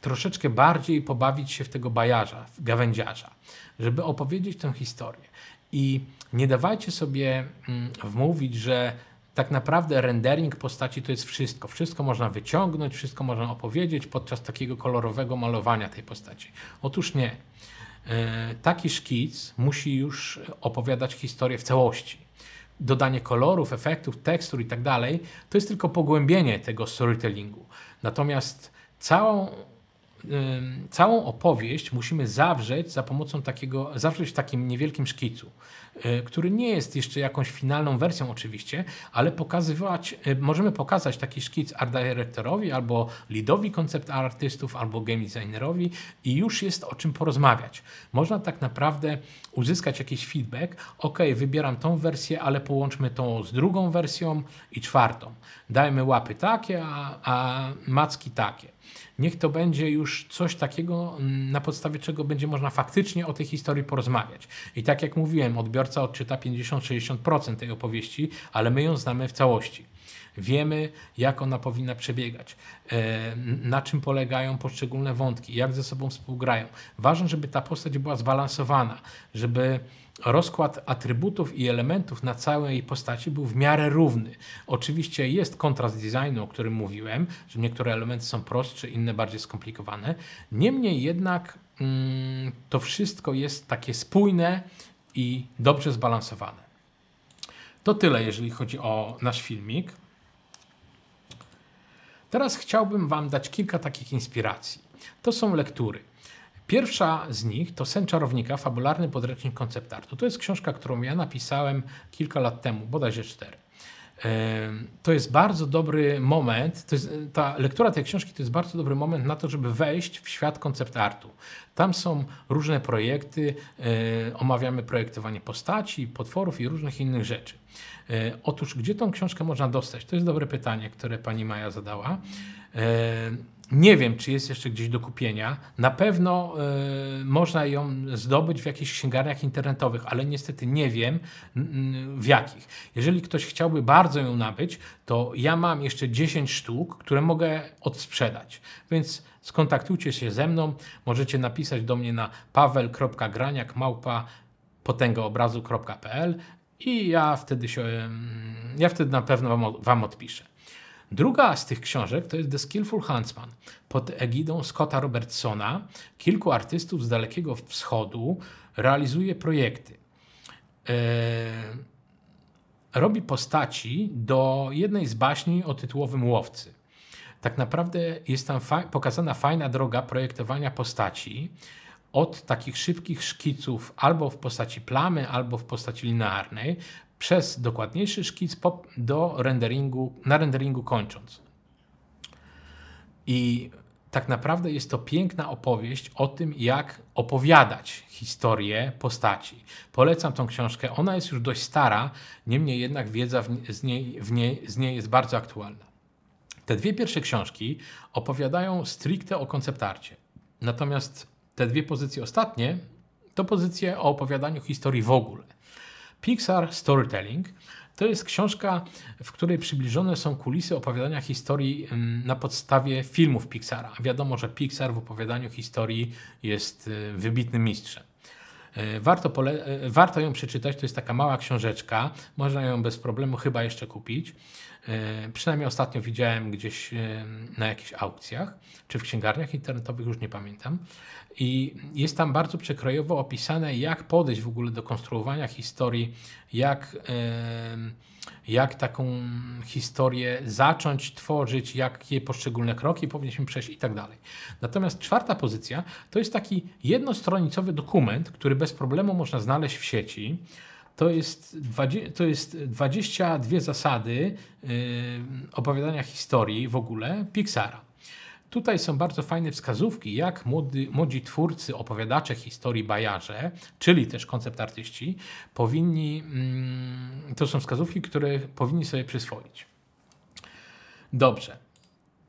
troszeczkę bardziej pobawić się w tego bajarza, w gawędziarza, żeby opowiedzieć tę historię. I nie dawajcie sobie mm, wmówić, że tak naprawdę rendering postaci to jest wszystko. Wszystko można wyciągnąć, wszystko można opowiedzieć podczas takiego kolorowego malowania tej postaci. Otóż nie. E, taki szkic musi już opowiadać historię w całości. Dodanie kolorów, efektów, tekstur i tak dalej to jest tylko pogłębienie tego storytellingu. Natomiast całą całą opowieść musimy zawrzeć za pomocą takiego, zawrzeć w takim niewielkim szkicu, y, który nie jest jeszcze jakąś finalną wersją oczywiście, ale pokazywać, y, możemy pokazać taki szkic art directorowi albo leadowi koncept artystów, albo game designerowi i już jest o czym porozmawiać. Można tak naprawdę uzyskać jakiś feedback, ok, wybieram tą wersję, ale połączmy tą z drugą wersją i czwartą. Dajmy łapy takie, a, a macki takie niech to będzie już coś takiego, mm, na podstawie czego będzie można faktycznie o tej historii porozmawiać. I tak jak mówiłem, odbiorca odczyta 50-60% tej opowieści, ale my ją znamy w całości. Wiemy, jak ona powinna przebiegać, e, na czym polegają poszczególne wątki, jak ze sobą współgrają. Ważne, żeby ta postać była zbalansowana, żeby rozkład atrybutów i elementów na całej jej postaci był w miarę równy. Oczywiście jest kontrast designu, o którym mówiłem, że niektóre elementy są prostsze, inne bardziej skomplikowane. Niemniej jednak mm, to wszystko jest takie spójne i dobrze zbalansowane. To tyle, jeżeli chodzi o nasz filmik. Teraz chciałbym Wam dać kilka takich inspiracji. To są lektury. Pierwsza z nich to Sen Czarownika, fabularny podręcznik konceptartu. To jest książka, którą ja napisałem kilka lat temu, bodajże cztery. To jest bardzo dobry moment, jest, e, ta lektura tej książki to jest bardzo dobry moment na to, żeby wejść w świat koncept artu. Tam są różne projekty, e, omawiamy projektowanie postaci, potworów i różnych innych rzeczy. E, otóż, gdzie tą książkę można dostać? To jest dobre pytanie, które pani Maja zadała. Nie wiem, czy jest jeszcze gdzieś do kupienia. Na pewno y, można ją zdobyć w jakichś księgarniach internetowych, ale niestety nie wiem w jakich. Jeżeli ktoś chciałby bardzo ją nabyć, to ja mam jeszcze 10 sztuk, które mogę odsprzedać. Więc skontaktujcie się ze mną. Możecie napisać do mnie na paweł.graniak.potęgaobrazu.pl i ja wtedy się, mm, ja wtedy na pewno wam odpiszę. Druga z tych książek to jest The Skillful Huntsman pod egidą Scotta Robertsona. Kilku artystów z Dalekiego Wschodu realizuje projekty. E, robi postaci do jednej z baśni o tytułowym łowcy. Tak naprawdę jest tam fa pokazana fajna droga projektowania postaci od takich szybkich szkiców albo w postaci plamy, albo w postaci linearnej, przez dokładniejszy szkic po, do renderingu, na renderingu kończąc. I tak naprawdę jest to piękna opowieść o tym, jak opowiadać historię postaci. Polecam tą książkę. Ona jest już dość stara, niemniej jednak wiedza z, niej, niej, z niej jest bardzo aktualna. Te dwie pierwsze książki opowiadają stricte o konceptarcie. Natomiast te dwie pozycje ostatnie to pozycje o opowiadaniu historii w ogóle. Pixar Storytelling to jest książka, w której przybliżone są kulisy opowiadania historii mm, na podstawie filmów Pixara. Wiadomo, że Pixar w opowiadaniu historii jest y, wybitnym mistrzem. E, warto, e, warto ją przeczytać, to jest taka mała książeczka, można ją bez problemu chyba jeszcze kupić. E, przynajmniej ostatnio widziałem gdzieś na jakichś aukcjach, czy w księgarniach internetowych, już nie pamiętam. I jest tam bardzo przekrojowo opisane, jak podejść w ogóle do konstruowania historii, jak, jak taką historię zacząć tworzyć, jakie poszczególne kroki powinniśmy przejść i tak dalej. Natomiast czwarta pozycja to jest taki jednostronicowy dokument, który bez problemu można znaleźć w sieci. To jest, 20, to jest 22 zasady opowiadania historii w ogóle Pixara. Tutaj są bardzo fajne wskazówki, jak młody, młodzi twórcy, opowiadacze historii, bajarze, czyli też koncept artyści, powinni, mm, to są wskazówki, które powinni sobie przyswoić. Dobrze,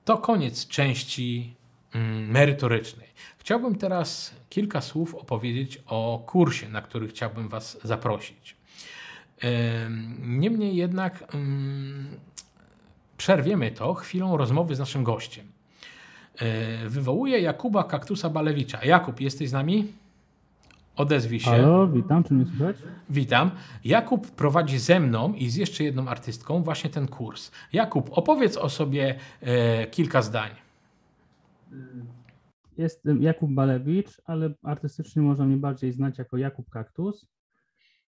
to koniec części mm, merytorycznej. Chciałbym teraz kilka słów opowiedzieć o kursie, na który chciałbym Was zaprosić. Niemniej jednak mm, przerwiemy to chwilą rozmowy z naszym gościem. E, wywołuje Jakuba Kaktusa Balewicza. Jakub, jesteś z nami? Odezwij się. Halo,
witam, czy mnie słychać?
Witam. Jakub prowadzi ze mną i z jeszcze jedną artystką właśnie ten kurs. Jakub, opowiedz o sobie e, kilka zdań.
Jestem Jakub Balewicz, ale artystycznie można mnie bardziej znać jako Jakub Kaktus.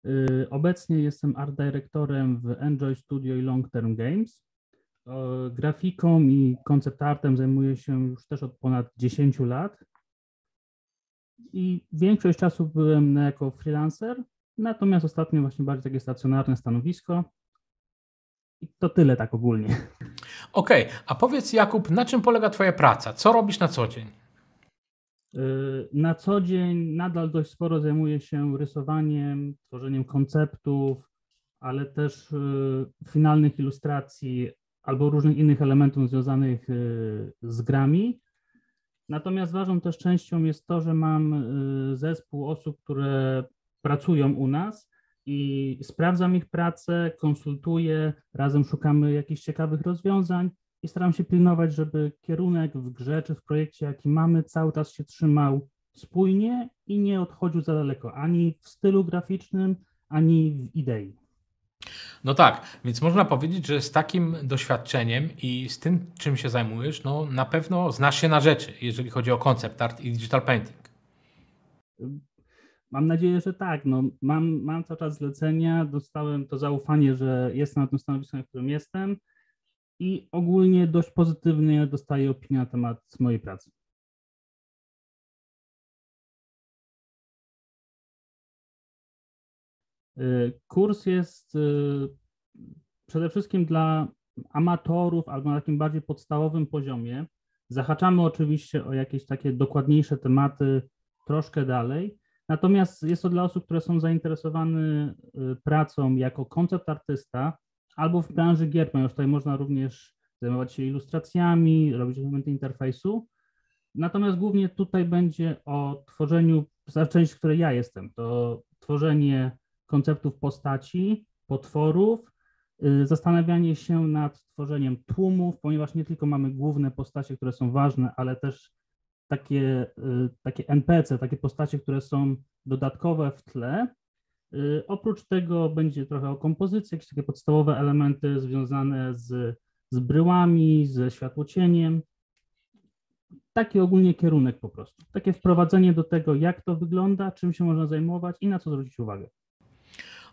E, obecnie jestem art dyrektorem w Enjoy Studio i Long Term Games. Grafiką i konceptartem zajmuję się już też od ponad 10 lat. I większość czasu byłem jako freelancer, natomiast ostatnio właśnie bardziej takie stacjonarne stanowisko. I to tyle tak ogólnie.
Okej, okay. a powiedz Jakub, na czym polega Twoja praca? Co robisz na co dzień?
Y, na co dzień nadal dość sporo zajmuję się rysowaniem, tworzeniem konceptów, ale też y, finalnych ilustracji albo różnych innych elementów związanych y, z grami. Natomiast ważną też częścią jest to, że mam y, zespół osób, które pracują u nas i sprawdzam ich pracę, konsultuję, razem szukamy jakichś ciekawych rozwiązań i staram się pilnować, żeby kierunek w grze czy w projekcie, jaki mamy, cały czas się trzymał spójnie i nie odchodził za daleko ani w stylu graficznym, ani w idei.
No tak, więc można powiedzieć, że z takim doświadczeniem i z tym, czym się zajmujesz, no na pewno znasz się na rzeczy, jeżeli chodzi o koncept art i digital painting.
Mam nadzieję, że tak. No, mam, mam cały czas zlecenia, dostałem to zaufanie, że jestem na tym stanowisku, na którym jestem i ogólnie dość pozytywnie dostaję opinię na temat mojej pracy. Y, kurs jest y, przede wszystkim dla amatorów albo na takim bardziej podstawowym poziomie. Zahaczamy oczywiście o jakieś takie dokładniejsze tematy troszkę dalej. Natomiast jest to dla osób, które są zainteresowane y, pracą jako koncept artysta albo w branży gier, ponieważ tutaj można również zajmować się ilustracjami, robić elementy interfejsu. Natomiast głównie tutaj będzie o tworzeniu, za znaczy część, w której ja jestem, to tworzenie konceptów postaci, potworów, y, zastanawianie się nad tworzeniem tłumów, ponieważ nie tylko mamy główne postacie, które są ważne, ale też takie, y, takie NPC, takie postacie, które są dodatkowe w tle. Y, oprócz tego będzie trochę o kompozycji, jakieś takie podstawowe elementy związane z, z bryłami, ze światłocieniem. Taki ogólnie kierunek po prostu. Takie wprowadzenie do tego, jak to wygląda, czym się można zajmować i na co zwrócić uwagę.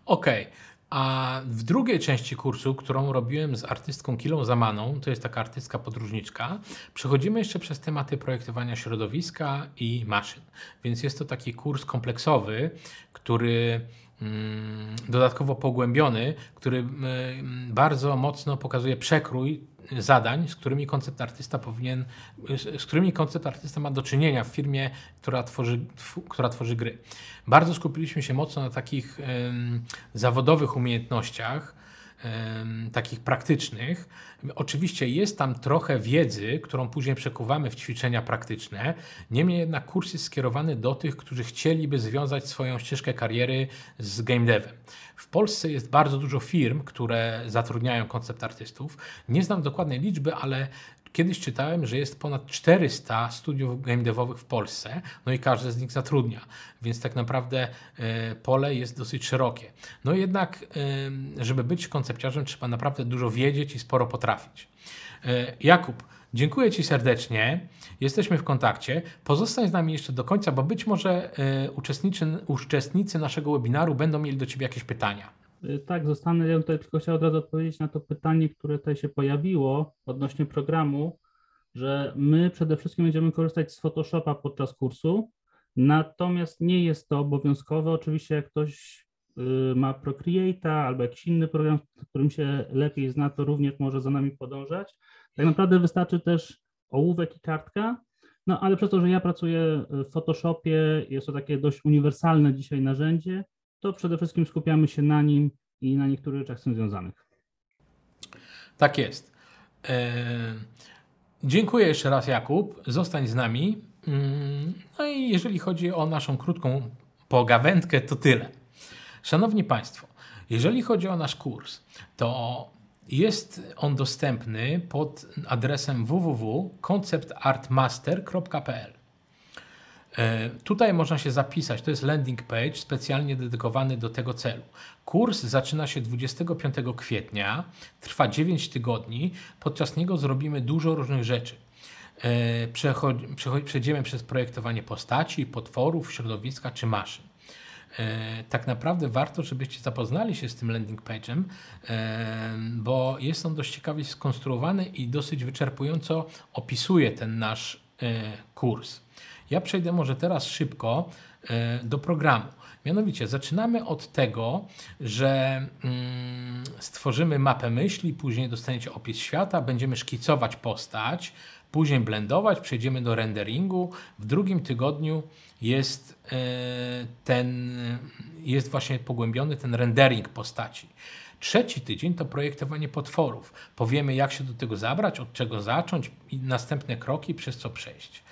Okej. Okay. A w drugiej części kursu, którą robiłem z artystką Kilą Zamaną, to jest taka artystka podróżniczka, przechodzimy jeszcze przez tematy projektowania środowiska i maszyn. Więc jest to taki kurs kompleksowy, który mm, dodatkowo pogłębiony, który mm, bardzo mocno pokazuje przekrój zadań, z którymi koncept artysta powinien, z którymi koncept artysta ma do czynienia w firmie, która tworzy, która tworzy gry. Bardzo skupiliśmy się mocno na takich zawodowych umiejętnościach, takich praktycznych. Oczywiście jest tam trochę wiedzy, którą później przekuwamy w ćwiczenia praktyczne. Niemniej jednak kurs jest skierowany do tych, którzy chcieliby związać swoją ścieżkę kariery z game devem. W Polsce jest bardzo dużo firm, które zatrudniają koncept artystów. Nie znam dokładnej liczby, ale Kiedyś czytałem, że jest ponad 400 studiów game devowych w Polsce, no i każde z nich zatrudnia, więc tak naprawdę e, pole jest dosyć szerokie. No jednak, e, żeby być koncepciarzem, trzeba naprawdę dużo wiedzieć i sporo potrafić. E, Jakub, Dziękuję Ci serdecznie. Jesteśmy w kontakcie. Pozostań z nami jeszcze do końca, bo być może uczestnicy naszego webinaru będą mieli do Ciebie jakieś pytania.
Y, tak, zostanę. Ja tutaj tylko chciał od razu odpowiedzieć na to pytanie, które tutaj się pojawiło odnośnie programu, że my przede wszystkim będziemy korzystać z Photoshopa podczas kursu, natomiast nie jest to obowiązkowe. Oczywiście jak ktoś y, ma Procreate'a albo jakiś inny program, którym się lepiej zna, to również może za nami podążać. Tak naprawdę wystarczy też ołówek i kartka, no ale przez to, że ja pracuję w Photoshopie, jest to takie dość uniwersalne dzisiaj narzędzie, to przede wszystkim skupiamy się na nim i na niektórych rzeczach z tym związanych.
Tak jest. E, dziękuję jeszcze raz, Jakub. Zostań z nami. Mm, no i jeżeli chodzi o naszą krótką pogawędkę, to tyle. Szanowni Państwo, jeżeli chodzi o nasz kurs, to jest on dostępny pod adresem www.conceptartmaster.pl. E, tutaj można się zapisać, to jest landing page specjalnie dedykowany do tego celu. Kurs zaczyna się 25 kwietnia, trwa 9 tygodni, podczas niego zrobimy dużo różnych rzeczy. E, przejdziemy przez projektowanie postaci, potworów, środowiska czy maszyn. E, tak naprawdę warto, żebyście zapoznali się z tym landing page'em, bo jest on dość ciekawie skonstruowany i dosyć wyczerpująco opisuje ten nasz kurs. Ja przejdę może teraz szybko e, do programu. Mianowicie zaczynamy od tego, że mm, stworzymy mapę myśli, później dostaniecie opis świata, będziemy szkicować postać, później blendować, przejdziemy do renderingu. W drugim tygodniu jest e, ten, jest właśnie pogłębiony ten rendering postaci. Trzeci tydzień to projektowanie potworów. Powiemy, jak się do tego zabrać, od czego zacząć i następne kroki, przez co przejść.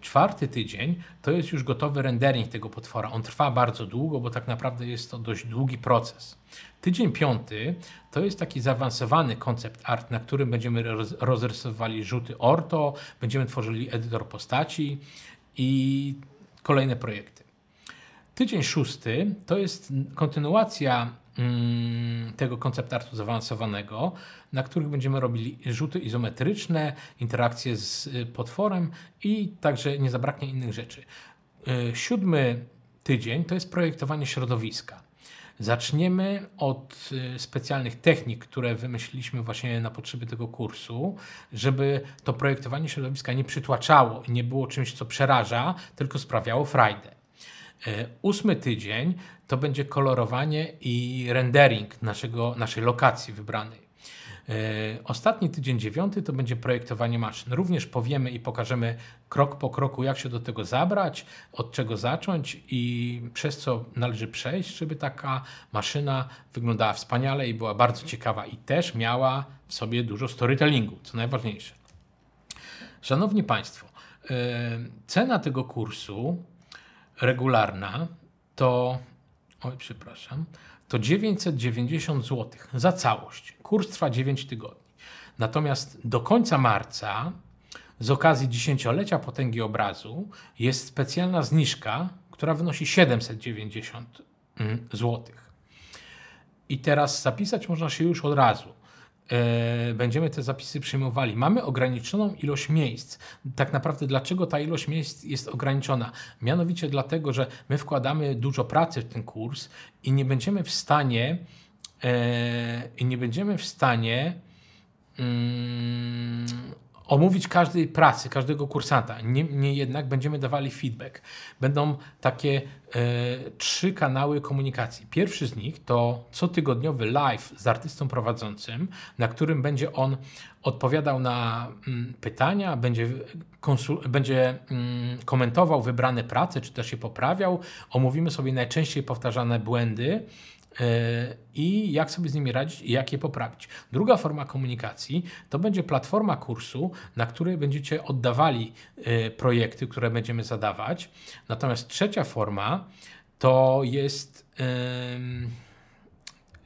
Czwarty tydzień to jest już gotowy rendering tego potwora. On trwa bardzo długo, bo tak naprawdę jest to dość długi proces. Tydzień piąty to jest taki zaawansowany koncept art, na którym będziemy rozrysowali rzuty orto, będziemy tworzyli edytor postaci i kolejne projekty. Tydzień szósty to jest kontynuacja Mm, tego artu zaawansowanego, na których będziemy robili rzuty izometryczne, interakcje z y, potworem i także nie zabraknie innych rzeczy. Y, siódmy tydzień to jest projektowanie środowiska. Zaczniemy od y, specjalnych technik, które wymyśliliśmy właśnie na potrzeby tego kursu, żeby to projektowanie środowiska nie przytłaczało, nie było czymś, co przeraża, tylko sprawiało frajdę. E, ósmy tydzień to będzie kolorowanie i rendering naszego, naszej lokacji wybranej. E, ostatni tydzień, dziewiąty, to będzie projektowanie maszyn. Również powiemy i pokażemy krok po kroku, jak się do tego zabrać, od czego zacząć i przez co należy przejść, żeby taka maszyna wyglądała wspaniale i była bardzo ciekawa i też miała w sobie dużo storytellingu, co najważniejsze. Szanowni Państwo, e, cena tego kursu regularna to. Oj, przepraszam. To 990 zł za całość. Kurs trwa 9 tygodni. Natomiast do końca marca, z okazji dziesięciolecia potęgi obrazu, jest specjalna zniżka, która wynosi 790 mm, zł. I teraz zapisać można się już od razu. E, będziemy te zapisy przyjmowali. Mamy ograniczoną ilość miejsc. Tak naprawdę, dlaczego ta ilość miejsc jest ograniczona? Mianowicie dlatego, że my wkładamy dużo pracy w ten kurs i nie będziemy w stanie e, i nie będziemy w stanie mm, omówić każdej pracy, każdego kursanta. Niemniej jednak będziemy dawali feedback. Będą takie e, trzy kanały komunikacji. Pierwszy z nich to cotygodniowy live z artystą prowadzącym, na którym będzie on odpowiadał na mm, pytania, będzie, konsul- będzie mm, komentował wybrane prace, czy też je poprawiał. Omówimy sobie najczęściej powtarzane błędy i jak sobie z nimi radzić i jak je poprawić. Druga forma komunikacji to będzie platforma kursu, na której będziecie oddawali y, projekty, które będziemy zadawać. Natomiast trzecia forma to jest. Yy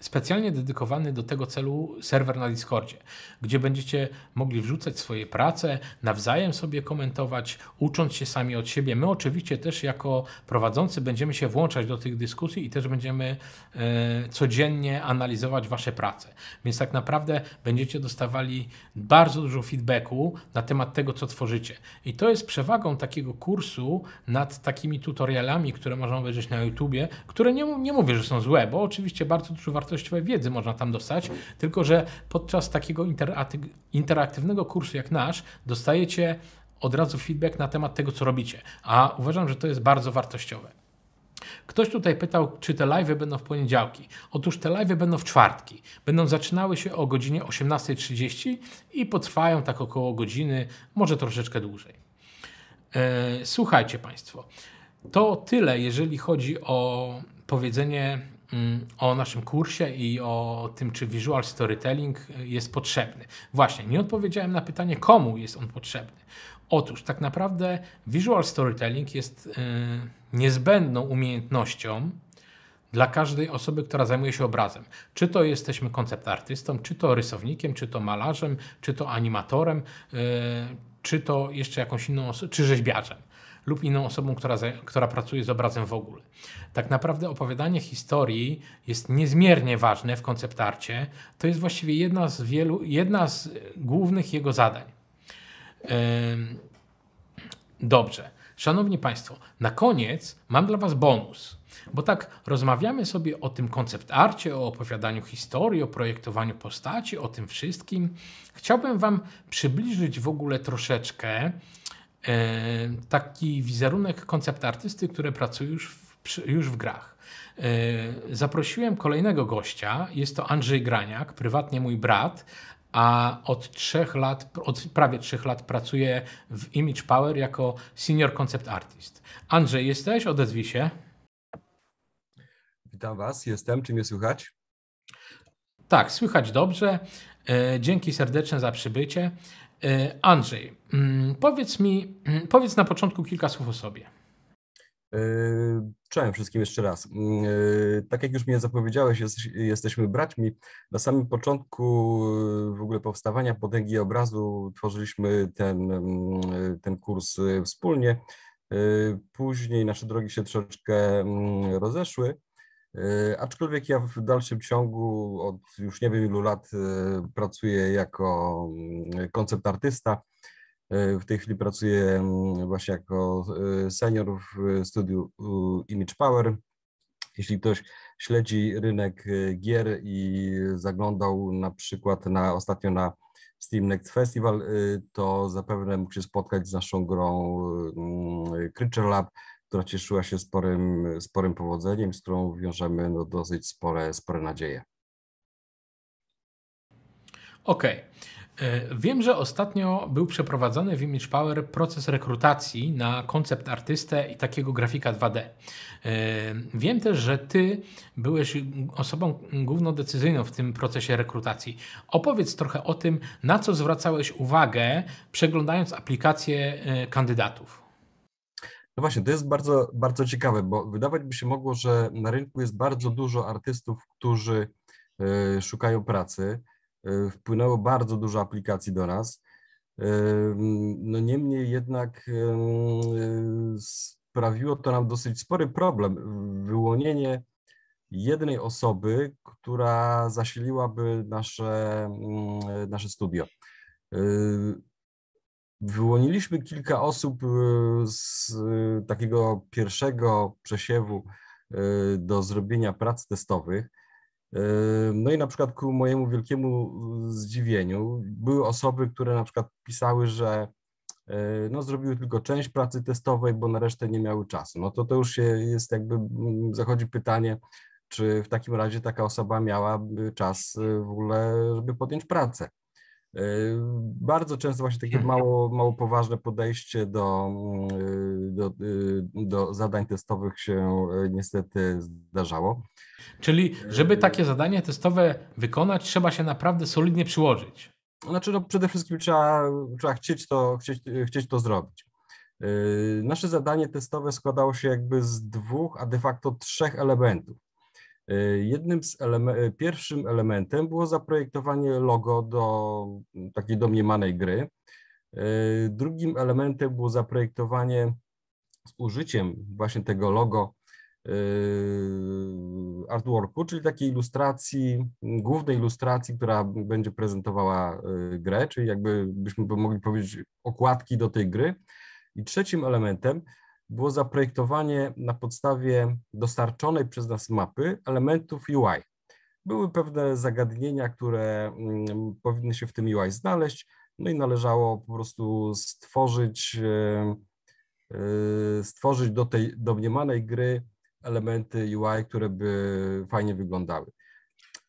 specjalnie dedykowany do tego celu serwer na Discordzie, gdzie będziecie mogli wrzucać swoje prace, nawzajem sobie komentować, ucząc się sami od siebie. My oczywiście też jako prowadzący będziemy się włączać do tych dyskusji i też będziemy e, codziennie analizować wasze prace. Więc tak naprawdę będziecie dostawali bardzo dużo feedbacku na temat tego, co tworzycie. I to jest przewagą takiego kursu nad takimi tutorialami, które można obejrzeć na YouTubie, które nie, nie mówię, że są złe, bo oczywiście bardzo dużo wartości wartościowej wiedzy można tam dostać, tylko że podczas takiego interaktywnego kursu jak nasz dostajecie od razu feedback na temat tego, co robicie, a uważam, że to jest bardzo wartościowe. Ktoś tutaj pytał, czy te live będą w poniedziałki. Otóż te live będą w czwartki. Będą zaczynały się o godzinie 18.30 i potrwają tak około godziny, może troszeczkę dłużej. E, słuchajcie Państwo, to tyle, jeżeli chodzi o powiedzenie o naszym kursie i o tym, czy visual storytelling jest potrzebny. Właśnie, nie odpowiedziałem na pytanie, komu jest on potrzebny. Otóż tak naprawdę visual storytelling jest y, niezbędną umiejętnością dla każdej osoby, która zajmuje się obrazem. Czy to jesteśmy artystą, czy to rysownikiem, czy to malarzem, czy to animatorem, y, czy to jeszcze jakąś inną osobą, czy rzeźbiarzem lub inną osobą, która, która pracuje z obrazem w ogóle. Tak naprawdę opowiadanie historii jest niezmiernie ważne w konceptarcie. To jest właściwie jedna z, wielu, jedna z głównych jego zadań. Dobrze. Szanowni Państwo, na koniec mam dla Was bonus. Bo tak rozmawiamy sobie o tym konceptarcie, o opowiadaniu historii, o projektowaniu postaci, o tym wszystkim. Chciałbym Wam przybliżyć w ogóle troszeczkę E, taki wizerunek koncept artysty, który pracuje już w, już w grach. E, zaprosiłem kolejnego gościa, jest to Andrzej Graniak, prywatnie mój brat, a od trzech lat, od prawie trzech lat pracuje w Image Power jako senior concept artist. Andrzej, jesteś? Odezwij się.
Witam Was, jestem. Czy mnie słychać?
Tak, słychać dobrze. E, dzięki serdeczne za przybycie. E, Andrzej, mm, powiedz mi, mm, powiedz na początku kilka słów o sobie.
E, czołem wszystkim jeszcze raz. Mm, e, tak jak już mnie zapowiedziałeś, jesteśmy braćmi. Na samym początku w ogóle powstawania potęgi obrazu tworzyliśmy ten, ten kurs wspólnie. Później nasze drogi się troszeczkę rozeszły. Yy, aczkolwiek ja w dalszym ciągu od już nie wiem ilu lat yy, pracuję jako mm, koncept artysta. Yy, w tej chwili pracuję mm, właśnie jako senior w studiu Image Power. Jeśli ktoś śledzi rynek gier i zaglądał na przykład na ostatnio na Steam Next Festival, to zapewne mógł się spotkać z naszą grą Creature Lab, która cieszyła się sporym, sporym powodzeniem, z którą wiążemy no, dosyć spore, spore nadzieje.
Okej. Okay. E, wiem, że ostatnio był przeprowadzony w Image Power proces rekrutacji na koncept artystę i takiego grafika 2D. E, wiem też, że ty byłeś osobą decyzyjną w tym procesie rekrutacji. Opowiedz trochę o tym, na co zwracałeś uwagę, przeglądając aplikacje kandydatów.
No właśnie, to jest bardzo, bardzo ciekawe, bo wydawać by się mogło, że na rynku jest bardzo dużo artystów, którzy e, szukają pracy. E, wpłynęło bardzo dużo aplikacji do nas. E, no niemniej jednak sprawiło to nam dosyć spory problem. Wyłonienie jednej osoby, która zasiliłaby nasze, mm, nasze studio. Wyłoniliśmy kilka osób e, z e, takiego pierwszego przesiewu e, do zrobienia prac testowych. No i na przykład ku mojemu wielkiemu zdziwieniu były osoby, które na przykład pisały, że no, zrobiły tylko część pracy testowej, bo na resztę nie miały czasu. No to to już jest jakby, zachodzi pytanie, czy w takim razie taka osoba miała czas w ogóle, żeby podjąć pracę. Y, bardzo często właśnie takie hmm. mało, mało poważne podejście do, mm, do, y, do zadań testowych się y, niestety zdarzało.
Czyli, żeby takie zadanie testowe wykonać, trzeba się naprawdę
solidnie przyłożyć. Znaczy, no przede wszystkim trzeba, trzeba chcieć, to, chcieć, chcieć to zrobić. Nasze zadanie testowe składało się jakby z dwóch, a de facto trzech elementów. Jednym z elemen pierwszym elementem było zaprojektowanie logo do takiej domniemanej gry. E, drugim elementem było zaprojektowanie z użyciem właśnie tego logo e, artworku, czyli takiej ilustracji, głównej ilustracji, która będzie prezentowała e, grę, czyli jakby byśmy mogli powiedzieć okładki do tej gry. I trzecim elementem było zaprojektowanie na podstawie dostarczonej przez nas mapy elementów UI. Były pewne zagadnienia, które mm, powinny się w tym UI znaleźć, no i należało po prostu stworzyć, e, e, stworzyć do tej domniemanej gry elementy UI, które by fajnie wyglądały.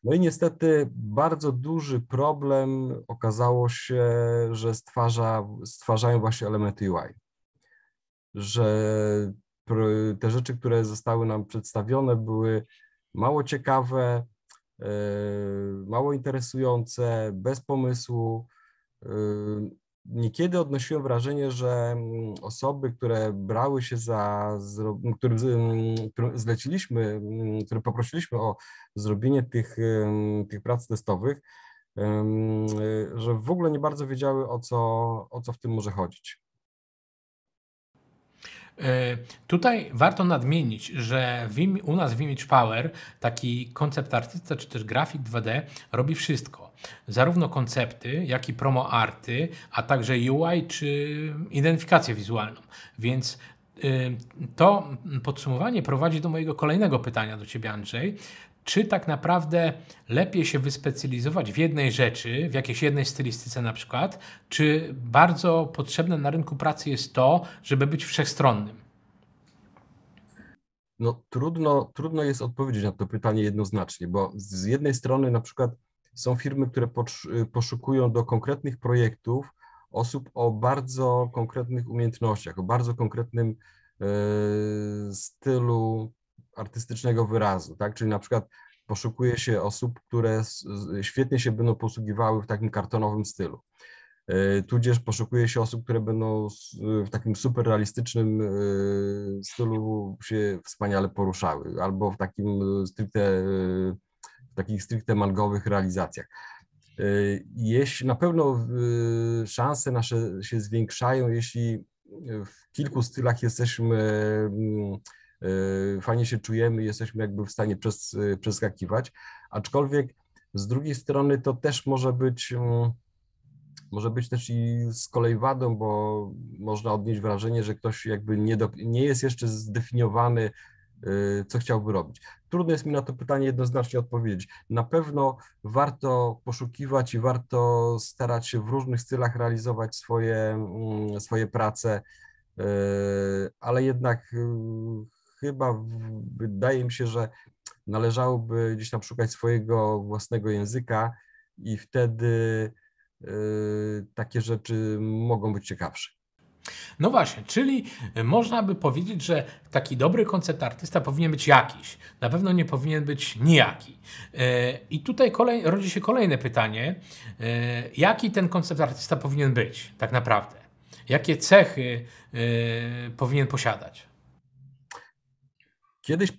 No i niestety bardzo duży problem okazało się, że stwarza, stwarzają właśnie elementy UI że te rzeczy, które zostały nam przedstawione, były mało ciekawe, e, mało interesujące, bez pomysłu. E, niekiedy odnosiłem wrażenie, że mm, osoby, które brały się za, którym, mm, którym zleciliśmy, mm, które poprosiliśmy o zrobienie tych, tych prac testowych, e, że w ogóle nie bardzo wiedziały, o co, o co w tym może chodzić.
E, tutaj warto nadmienić, że u nas w Image Power taki koncept artysta czy też grafik 2D robi wszystko. Zarówno koncepty, jak i promo arty, a także UI czy identyfikację wizualną. Więc y, to podsumowanie prowadzi do mojego kolejnego pytania do Ciebie, Andrzej czy tak naprawdę lepiej się wyspecjalizować w jednej rzeczy, w jakiejś jednej stylistyce na przykład, czy bardzo potrzebne na rynku pracy jest to, żeby być wszechstronnym?
No, trudno, trudno jest odpowiedzieć na to pytanie jednoznacznie, bo z jednej strony na przykład są firmy, które poszukują do konkretnych projektów osób o bardzo konkretnych umiejętnościach, o bardzo konkretnym e, stylu artystycznego wyrazu, tak? Czyli na przykład poszukuje się osób, które świetnie się będą posługiwały w takim kartonowym stylu. E, tudzież poszukuje się osób, które będą w takim superrealistycznym e, stylu się wspaniale poruszały, albo w takim e, stricte, w takich stricte mangowych realizacjach. Jeśli, na pewno szanse nasze się zwiększają, jeśli w kilku stylach jesteśmy mm, Y, fajnie się czujemy, jesteśmy jakby w stanie przes, y, przeskakiwać, aczkolwiek z drugiej strony to też może być, mm, może być też i z kolei wadą, bo można odnieść wrażenie, że ktoś jakby nie, do, nie jest jeszcze zdefiniowany, y, co chciałby robić. Trudno jest mi na to pytanie jednoznacznie odpowiedzieć. Na pewno warto poszukiwać i warto starać się w różnych stylach realizować swoje, mm, swoje prace, ale jednak chyba wydaje mi się, że należałoby gdzieś tam szukać swojego własnego języka i wtedy y, takie rzeczy mogą być ciekawsze. No
właśnie, czyli y, można by powiedzieć, że taki dobry koncept artysta powinien być jakiś, na pewno nie powinien być nijaki. Y, I tutaj kolej, rodzi się kolejne pytanie, jaki ten koncept artysta powinien być tak naprawdę? Jakie cechy powinien posiadać?
Kiedyś y,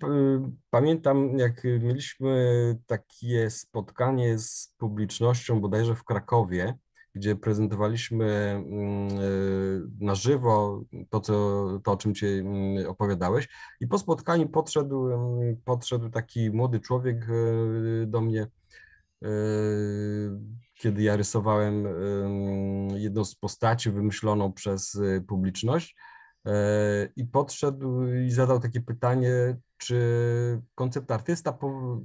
pamiętam, jak mieliśmy takie spotkanie z publicznością bodajże w Krakowie, gdzie prezentowaliśmy mm, y, na żywo to, co, to o czym Cię mm, opowiadałeś. I po spotkaniu podszedł, mm, podszedł taki młody człowiek y, do mnie, kiedy ja rysowałem jedną z postaci wymyśloną przez publiczność E, i podszedł i zadał takie pytanie, czy koncept artysta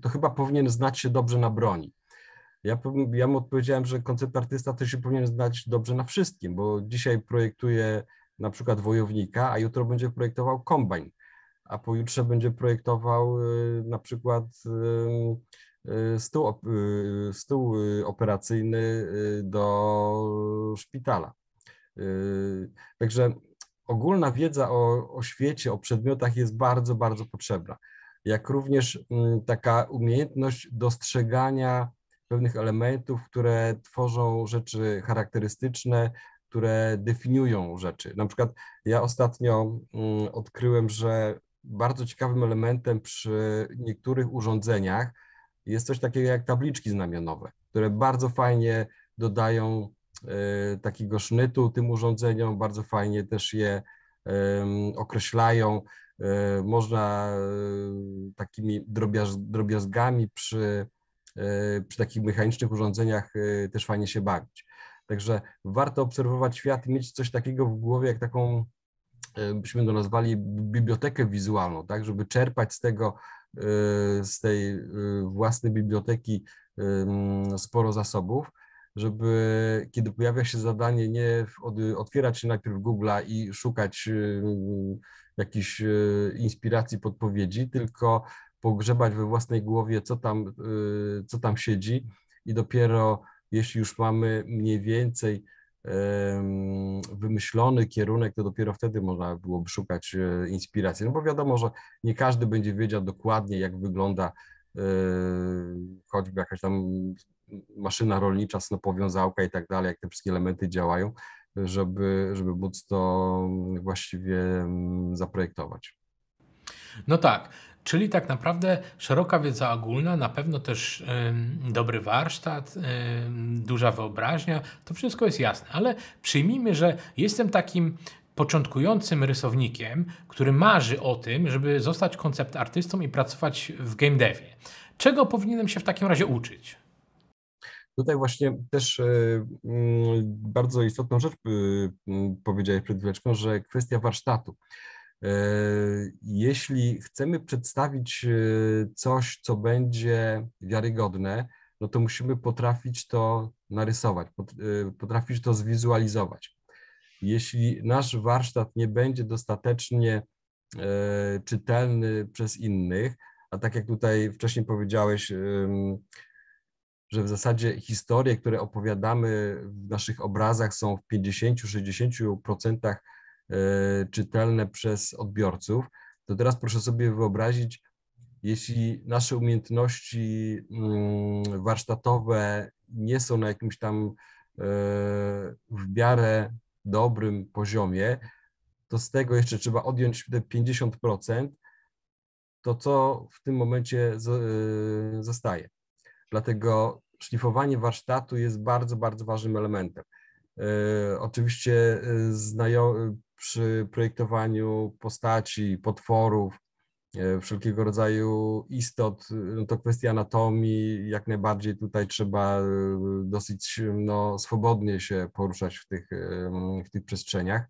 to chyba powinien znać się dobrze na broni. Ja, ja mu odpowiedziałem, że koncept artysta to się powinien znać dobrze na wszystkim, bo dzisiaj projektuje na przykład wojownika, a jutro będzie projektował kombajn, a pojutrze będzie projektował e, na przykład e, stół, stół operacyjny do szpitala. Także ogólna wiedza o, o świecie, o przedmiotach jest bardzo, bardzo potrzebna. Jak również mm, taka umiejętność dostrzegania pewnych elementów, które tworzą rzeczy charakterystyczne, które definiują rzeczy. Na przykład ja ostatnio mm, odkryłem, że bardzo ciekawym elementem przy niektórych urządzeniach jest coś takiego jak tabliczki znamionowe, które bardzo fajnie dodają E, takiego sznytu tym urządzeniom, bardzo fajnie też je e, określają. E, można takimi drobiaz, drobiazgami przy, przy takich mechanicznych urządzeniach też fajnie się bawić. Także warto obserwować świat i mieć coś takiego w głowie, jak taką, byśmy to nazwali, bibliotekę wizualną, tak, żeby czerpać z tego, z tej własnej biblioteki sporo zasobów żeby kiedy pojawia się zadanie, nie od, otwierać się najpierw Google'a i szukać y, jakichś y, inspiracji, podpowiedzi, tylko pogrzebać we własnej głowie, co tam, y, co tam siedzi i dopiero jeśli już mamy mniej więcej wymyślony kierunek, to dopiero wtedy można byłoby szukać y, inspiracji. No bo wiadomo, że nie każdy będzie wiedział dokładnie, jak wygląda y, choćby jakaś tam maszyna rolnicza, snopowiązałka i tak dalej, jak te wszystkie elementy działają, żeby, żeby móc to właściwie mm, zaprojektować.
No tak, czyli tak naprawdę szeroka wiedza ogólna, na pewno też y, dobry warsztat, y, duża wyobraźnia, to wszystko jest jasne, ale przyjmijmy, że jestem takim początkującym rysownikiem, który marzy o tym, żeby zostać koncept artystą i pracować w game devie. Czego powinienem się w takim razie uczyć?
Tutaj właśnie też e, mm, bardzo istotną rzecz e, mm, powiedziałeś przed chwileczką, że kwestia warsztatu. E, jeśli chcemy przedstawić coś, co będzie wiarygodne, no to musimy potrafić to narysować, potrafić to zwizualizować. Jeśli nasz warsztat nie będzie dostatecznie czytelny przez innych, a tak jak tutaj wcześniej powiedziałeś, że w zasadzie historie, które opowiadamy w naszych obrazach są w 50-60% e, czytelne przez odbiorców, to teraz proszę sobie wyobrazić, jeśli nasze umiejętności mm, warsztatowe nie są na jakimś tam e, w miarę dobrym poziomie, to z tego jeszcze trzeba odjąć te 50%, to co w tym momencie e, zostaje? Dlatego szlifowanie warsztatu jest bardzo, bardzo ważnym elementem. E, oczywiście e, e, przy projektowaniu postaci, potworów, wszelkiego rodzaju istot, no to kwestia anatomii, jak najbardziej tutaj trzeba dosyć no, swobodnie się poruszać w tych, w tych przestrzeniach.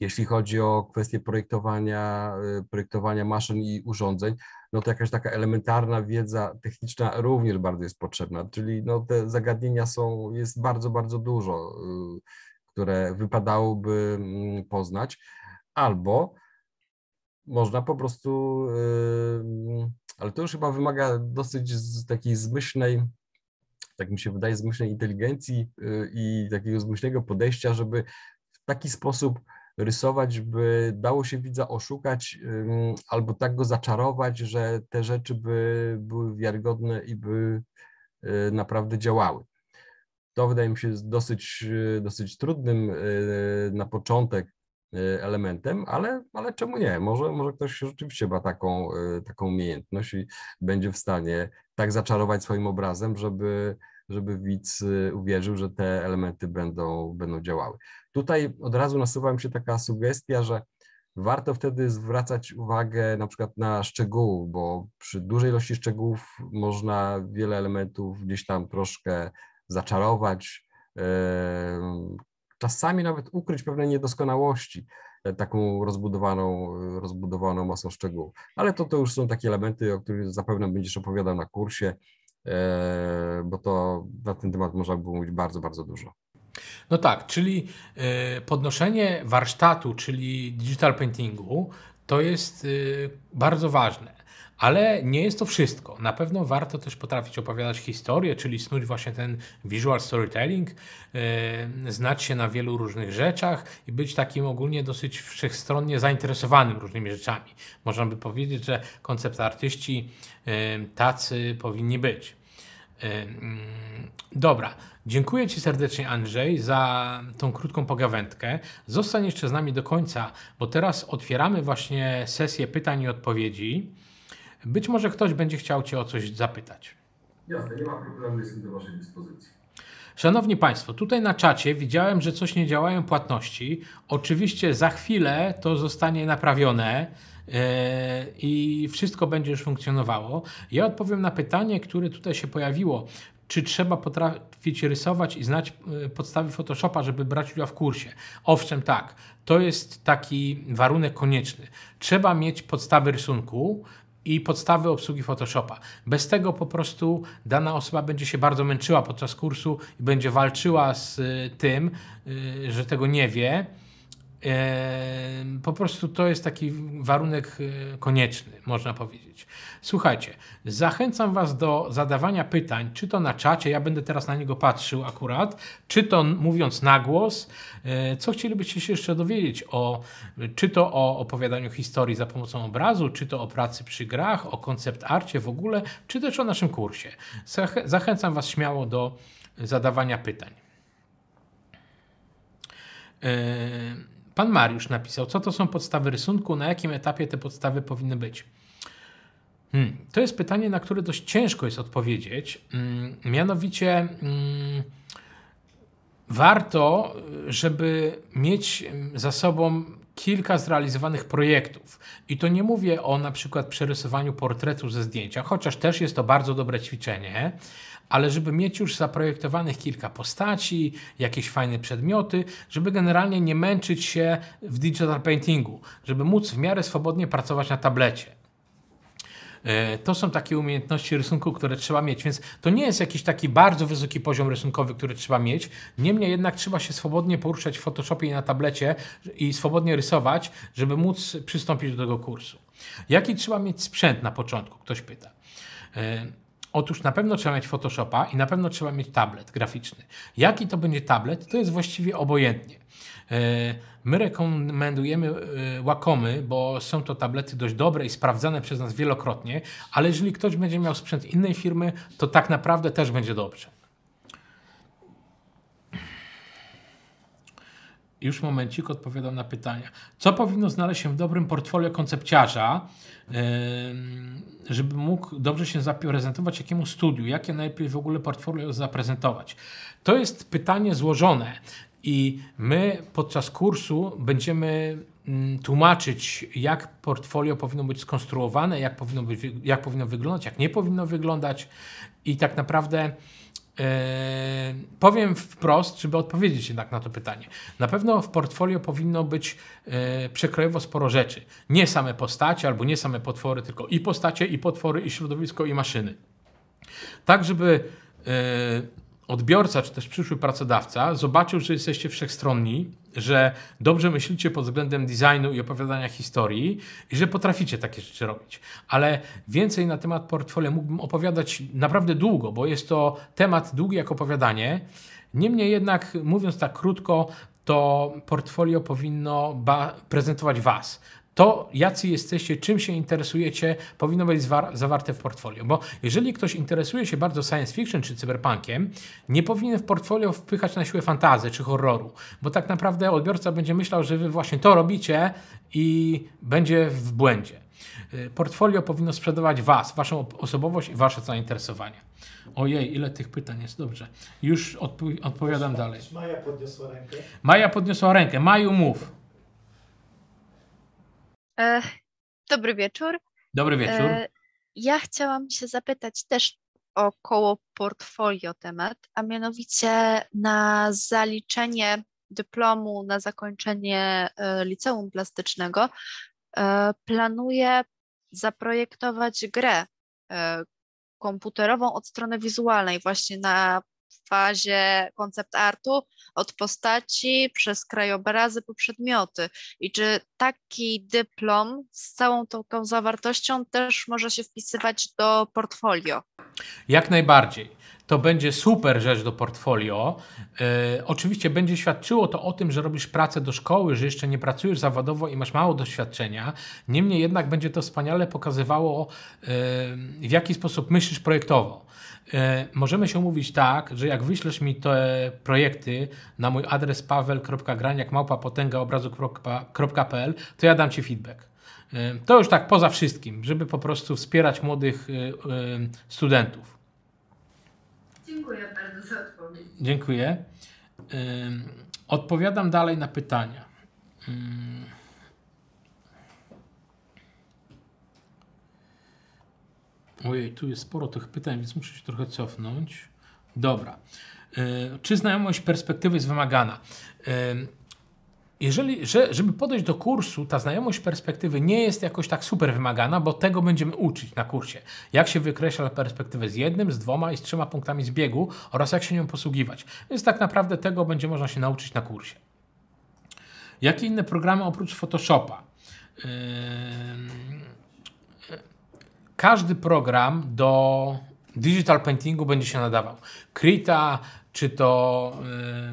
Jeśli chodzi o kwestie projektowania, y, projektowania maszyn i urządzeń, no to jakaś taka elementarna wiedza techniczna również bardzo jest potrzebna, czyli no te zagadnienia są, jest bardzo, bardzo dużo, y, które wypadałoby mm, poznać, albo można po prostu, y, ale to już chyba wymaga dosyć takiej zmyślnej, tak mi się wydaje, zmyślnej inteligencji i takiego zmyślnego podejścia, żeby w taki sposób rysować, by dało się widza oszukać albo tak go zaczarować, że te rzeczy by były wiarygodne i by y, naprawdę działały. To wydaje mi się dosyć, y, dosyć trudnym y, na początek elementem, ale, ale czemu nie? Może, może ktoś rzeczywiście ma taką, taką umiejętność i będzie w stanie tak zaczarować swoim obrazem, żeby, żeby widz uwierzył, że te elementy będą, będą działały. Tutaj od razu nasuwa mi się taka sugestia, że warto wtedy zwracać uwagę na przykład na szczegóły, bo przy dużej ilości szczegółów można wiele elementów gdzieś tam troszkę zaczarować, e, czasami nawet ukryć pewne niedoskonałości e, taką rozbudowaną, e, rozbudowaną masą szczegółów. Ale to, to już są takie elementy, o których zapewne będziesz opowiadał na kursie, bo to na ten temat można by mówić bardzo, bardzo dużo.
No tak, czyli e, podnoszenie warsztatu, czyli digital paintingu, to jest e, bardzo ważne. Ale nie jest to wszystko. Na pewno warto też potrafić opowiadać historię, czyli snuć właśnie ten visual storytelling, e, znać się na wielu różnych rzeczach i być takim ogólnie dosyć wszechstronnie zainteresowanym różnymi rzeczami. Można by powiedzieć, że koncept artyści tacy powinni być. E, mm, dobra, dziękuję Ci serdecznie, Andrzej, za tą krótką pogawędkę. Zostań jeszcze z nami do końca, bo teraz otwieramy właśnie sesję pytań i odpowiedzi. Być może ktoś będzie chciał Cię o coś zapytać.
Jasne, nie ma problemu, jestem do Waszej dyspozycji.
Szanowni Państwo, tutaj na czacie widziałem, że coś nie działają płatności. Oczywiście za chwilę to zostanie naprawione. E, i wszystko będzie już funkcjonowało. Ja odpowiem na pytanie, które tutaj się pojawiło. Czy trzeba potrafić rysować i znać e, podstawy Photoshopa, żeby brać udział w kursie? Owszem, tak. To jest taki warunek konieczny. Trzeba mieć podstawy rysunku, i podstawy obsługi Photoshopa. Bez tego po prostu dana osoba będzie się bardzo męczyła podczas kursu i będzie walczyła z e, tym, że tego nie wie po prostu to jest taki warunek e, konieczny, można powiedzieć. Słuchajcie, zachęcam Was do zadawania pytań, czy to na czacie, ja będę teraz na niego patrzył akurat, czy to mówiąc na głos. E, co chcielibyście się jeszcze dowiedzieć o, czy to o opowiadaniu historii za pomocą obrazu, czy to o pracy przy grach, o koncept arcie w ogóle, czy też o naszym kursie. Zachęcam Was śmiało do zadawania pytań. Pan Mariusz napisał, co to są podstawy rysunku, na jakim etapie te podstawy powinny być. Hmm, to jest pytanie, na które dość ciężko jest odpowiedzieć. Hmm, mianowicie hmm, warto, żeby mieć mm, za sobą kilka zrealizowanych projektów. I to nie mówię o na przykład przerysowaniu portretu ze zdjęcia, chociaż też jest to bardzo dobre ćwiczenie ale żeby mieć już zaprojektowanych kilka postaci, jakieś fajne przedmioty, żeby generalnie nie męczyć się w digital paintingu, żeby móc w miarę swobodnie pracować na tablecie. E, to są takie umiejętności rysunku, które trzeba mieć, więc to nie jest jakiś taki bardzo wysoki poziom rysunkowy, który trzeba mieć. Niemniej jednak trzeba się swobodnie poruszać w Photoshopie i na tablecie i swobodnie rysować, żeby móc przystąpić do tego kursu. Jaki trzeba mieć sprzęt na początku? Ktoś pyta. E, Otóż na pewno trzeba mieć Photoshopa i na pewno trzeba mieć tablet graficzny. Jaki to będzie tablet, to jest właściwie obojętnie. E, my rekomendujemy Wakomy, e, bo są to tablety dość dobre i sprawdzane przez nas wielokrotnie, ale jeżeli ktoś będzie miał sprzęt innej firmy, to tak naprawdę też będzie dobrze. Już momencik odpowiadam na pytania. Co powinno znaleźć się w dobrym portfolio koncepciarza, żeby mógł dobrze się zaprezentować jakiemu studiu? Jakie najlepiej w ogóle portfolio zaprezentować? To jest pytanie złożone i my podczas kursu będziemy mm, tłumaczyć, jak portfolio powinno być skonstruowane, jak powinno, być, jak powinno wyglądać, jak nie powinno wyglądać i tak naprawdę Eee, powiem wprost, żeby odpowiedzieć jednak na to pytanie. Na pewno w portfolio powinno być e, przekrojowo sporo rzeczy. Nie same postacie albo nie same potwory, tylko i postacie, i potwory, i środowisko, i maszyny. Tak, żeby yy, odbiorca, czy też przyszły pracodawca zobaczył, że jesteście wszechstronni, że dobrze myślicie pod względem designu i opowiadania historii i że potraficie takie rzeczy robić. Ale więcej na temat portfolio mógłbym opowiadać naprawdę długo, bo jest to temat długi jak opowiadanie. Niemniej jednak, mówiąc tak krótko, to portfolio powinno prezentować Was to, jacy jesteście, czym się interesujecie, powinno być zawarte w portfolio. Bo jeżeli ktoś interesuje się bardzo science fiction czy cyberpunkiem, nie powinien w portfolio wpychać na siłę fantazy czy horroru, bo tak naprawdę odbiorca będzie myślał, że wy właśnie to robicie i będzie w błędzie. Y, portfolio powinno sprzedawać Was, Waszą osobowość i Wasze zainteresowania. Ojej, ile tych pytań jest, dobrze. Już odpo odpowiadam dalej.
Maja podniosła rękę.
Maja podniosła rękę. Maju, mów.
E, dobry wieczór. Dobry wieczór. E, ja chciałam się zapytać też około portfolio temat, a mianowicie na zaliczenie dyplomu na zakończenie e, liceum plastycznego e, planuję zaprojektować grę e, komputerową od strony wizualnej właśnie na w fazie koncept artu od postaci przez krajobrazy po przedmioty. I czy taki dyplom z całą tą, tą zawartością też może się wpisywać do portfolio?
Jak najbardziej to będzie super rzecz do portfolio. E, oczywiście będzie świadczyło to o tym, że robisz pracę do szkoły, że jeszcze nie pracujesz zawodowo i masz mało doświadczenia. Niemniej jednak będzie to wspaniale pokazywało, e, w jaki sposób myślisz projektowo. E, możemy się mówić tak, że jak wyślesz mi te projekty na mój adres paweł.graniakmałpapotęgaobrazu.pl, to ja dam Ci feedback. To już tak poza wszystkim, żeby po prostu wspierać młodych studentów.
Dziękuję bardzo za odpowiedź.
Dziękuję. Odpowiadam dalej na pytania. Ojej, tu jest sporo tych pytań, więc muszę się trochę cofnąć. Dobra. Czy znajomość perspektywy jest wymagana? jeżeli, że, żeby podejść do kursu, ta znajomość perspektywy nie jest jakoś tak super wymagana, bo tego będziemy uczyć na kursie. Jak się wykreśla perspektywę z jednym, z dwoma i z trzema punktami zbiegu oraz jak się nią posługiwać. Więc tak naprawdę tego będzie można się nauczyć na kursie. Jakie inne programy oprócz Photoshopa? Yy... yy każdy program do digital paintingu będzie się nadawał. Krita, czy to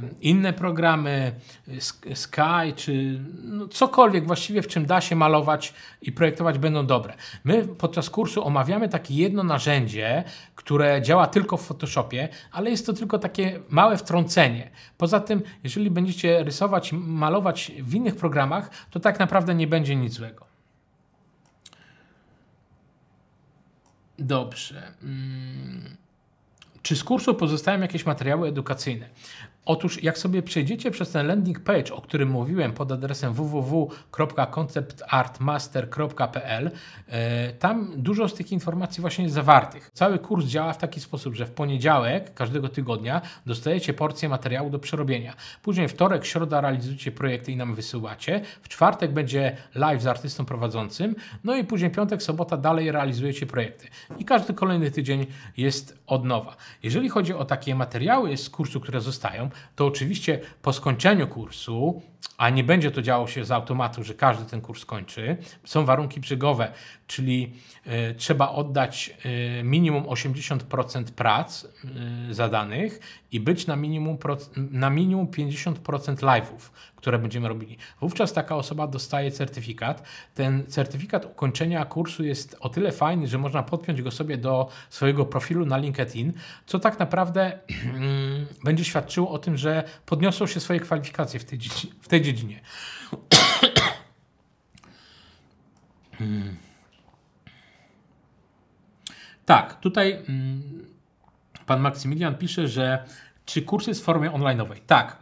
y, inne programy, Sky, czy no cokolwiek właściwie, w czym da się malować i projektować, będą dobre. My podczas kursu omawiamy takie jedno narzędzie, które działa tylko w Photoshopie, ale jest to tylko takie małe wtrącenie. Poza tym, jeżeli będziecie rysować, malować w innych programach, to tak naprawdę nie będzie nic złego. Dobrze. Mm. Czy z kursu pozostają jakieś materiały edukacyjne? Otóż jak sobie przejdziecie przez ten landing page, o którym mówiłem pod adresem www.conceptartmaster.pl, e, tam dużo z tych informacji właśnie jest zawartych. Cały kurs działa w taki sposób, że w poniedziałek każdego tygodnia dostajecie porcję materiału do przerobienia. Później wtorek, środa realizujecie projekty i nam wysyłacie. W czwartek będzie live z artystą prowadzącym. No i później piątek, sobota dalej realizujecie projekty. I każdy kolejny tydzień jest od nowa. Jeżeli chodzi o takie materiały z kursu, które zostają, to oczywiście po skończeniu kursu a nie będzie to działo się z automatu, że każdy ten kurs kończy. Są warunki brzegowe, czyli y, trzeba oddać y, minimum 80% prac y, zadanych i być na minimum, na minimum 50% live'ów, które będziemy robili. Wówczas taka osoba dostaje certyfikat. Ten certyfikat ukończenia kursu jest o tyle fajny, że można podpiąć go sobie do swojego profilu na LinkedIn, co tak naprawdę mm, będzie świadczyło o tym, że podniosą się swoje kwalifikacje w tej dziedzinie tej dziedzinie. Hmm. Tak, tutaj hmm, pan Maksymilian pisze, że czy kurs jest w formie online'owej? Tak,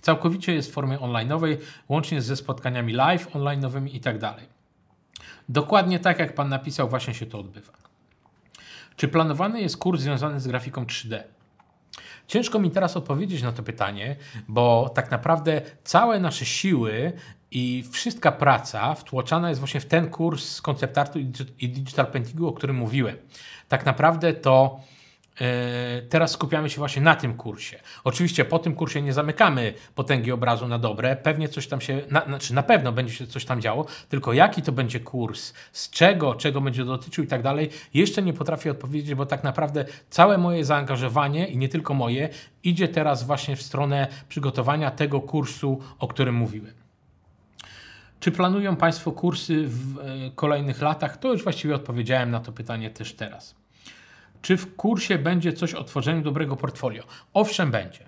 całkowicie jest w formie online'owej, łącznie ze spotkaniami live, online'owymi i tak dalej. Dokładnie tak, jak pan napisał, właśnie się to odbywa. Czy planowany jest kurs związany z grafiką 3D? Ciężko mi teraz odpowiedzieć na to pytanie, bo tak naprawdę całe nasze siły i wszystka praca wtłoczana jest właśnie w ten kurs z konceptartu i digital paintingu, o którym mówiłem. Tak naprawdę to E, teraz skupiamy się właśnie na tym kursie. Oczywiście po tym kursie nie zamykamy potęgi obrazu na dobre, pewnie coś tam się, na, znaczy na pewno będzie się coś tam działo, tylko jaki to będzie kurs, z czego, czego będzie dotyczył i tak dalej, jeszcze nie potrafię odpowiedzieć, bo tak naprawdę całe moje zaangażowanie i nie tylko moje, idzie teraz właśnie w stronę przygotowania tego kursu, o którym mówiłem. Czy planują Państwo kursy w e, kolejnych latach? To już właściwie odpowiedziałem na to pytanie też teraz. Czy w kursie będzie coś o tworzeniu dobrego portfolio? Owszem, będzie.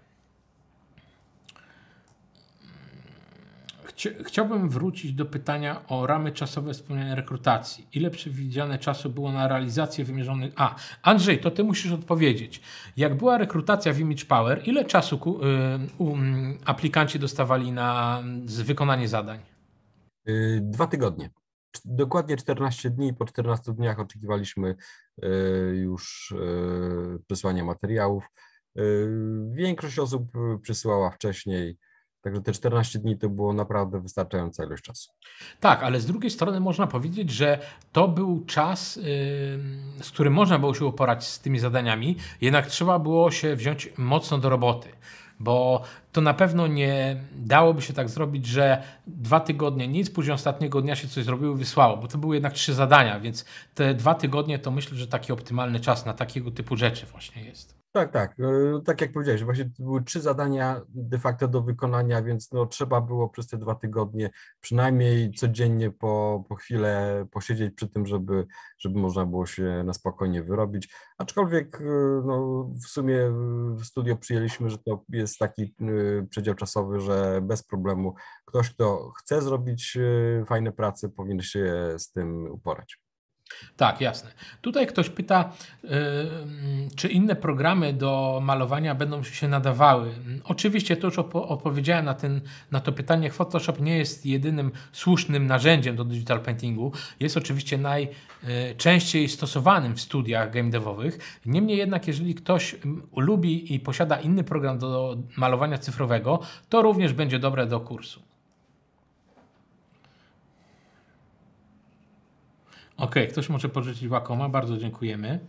Chciałbym wrócić do pytania o ramy czasowe wspomnianej rekrutacji. Ile przewidziane czasu było na realizację wymierzonych. A, Andrzej, to ty musisz odpowiedzieć. Jak była rekrutacja w Image Power, ile czasu ku, y, mm, aplikanci dostawali na wykonanie zadań?
Y, dwa tygodnie dokładnie 14 dni. Po 14 dniach oczekiwaliśmy e, już e, przesłania materiałów. E, większość osób przysyłała wcześniej. Także te 14 dni to było naprawdę wystarczająca ilość czasu.
Tak, ale z drugiej strony można powiedzieć, że to był czas, z którym można było się uporać z tymi zadaniami, jednak trzeba było się wziąć mocno do roboty bo to na pewno nie dałoby się tak zrobić, że dwa tygodnie nic, później ostatniego dnia się coś zrobiło i wysłało, bo to były jednak trzy zadania, więc te dwa tygodnie to myślę, że taki optymalny czas na takiego typu rzeczy właśnie
jest. Tak, tak. No, no, tak jak powiedziałeś, właśnie były trzy zadania de facto do wykonania, więc no, trzeba było przez te dwa tygodnie przynajmniej codziennie po, po chwilę posiedzieć przy tym, żeby, żeby można było się na spokojnie wyrobić. Aczkolwiek y, no, w sumie w studio przyjęliśmy, że to jest taki y, przedział czasowy, że bez problemu ktoś, kto chce zrobić y, fajne prace, powinien się z tym uporać.
Tak, jasne. Tutaj ktoś pyta, e, mm, czy inne programy do malowania będą się nadawały. Oczywiście, to już odpowiedziałem na, ten, na to pytanie. Photoshop nie jest jedynym słusznym narzędziem do digital paintingu. Jest oczywiście najczęściej e, stosowanym w studiach game devowych. Niemniej jednak, jeżeli ktoś lubi i posiada inny program do malowania cyfrowego, to również będzie dobre do kursu. Okej, okay, ktoś może pożyczyć Wakoma, bardzo dziękujemy.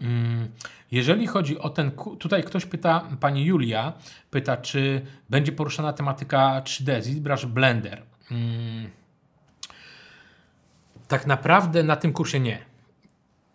Mm, jeżeli chodzi o ten, tutaj ktoś pyta, pani Julia pyta, czy będzie poruszana tematyka 3D, ZBrush Blender. Mm, tak naprawdę na tym kursie nie.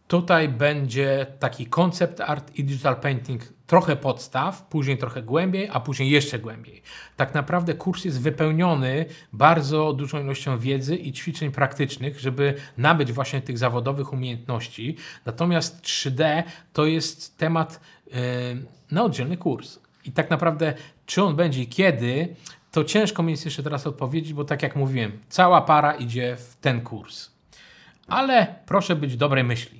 Tutaj będzie taki concept art i digital painting trochę podstaw, później trochę głębiej, a później jeszcze głębiej. Tak naprawdę kurs jest wypełniony bardzo dużą ilością wiedzy i ćwiczeń praktycznych, żeby nabyć właśnie tych zawodowych umiejętności. Natomiast 3D to jest temat yy, na oddzielny kurs. I tak naprawdę, czy on będzie i kiedy, to ciężko mi jest jeszcze teraz odpowiedzieć, bo tak jak mówiłem, cała para idzie w ten kurs. Ale
proszę być dobrej myśli.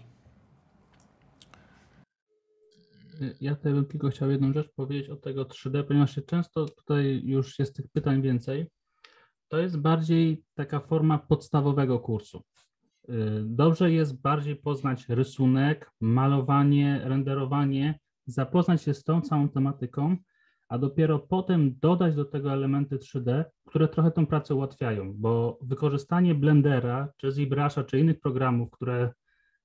Ja tylko, tylko chciał jedną rzecz powiedzieć o tego 3D, ponieważ się często tutaj już jest tych pytań więcej. To jest bardziej taka forma podstawowego kursu. Y, dobrze jest bardziej poznać rysunek, malowanie, renderowanie, zapoznać się z tą całą tematyką, a dopiero potem dodać do tego elementy 3D, które trochę tą pracę ułatwiają, bo wykorzystanie Blendera, czy ZBrush'a, czy innych programów, które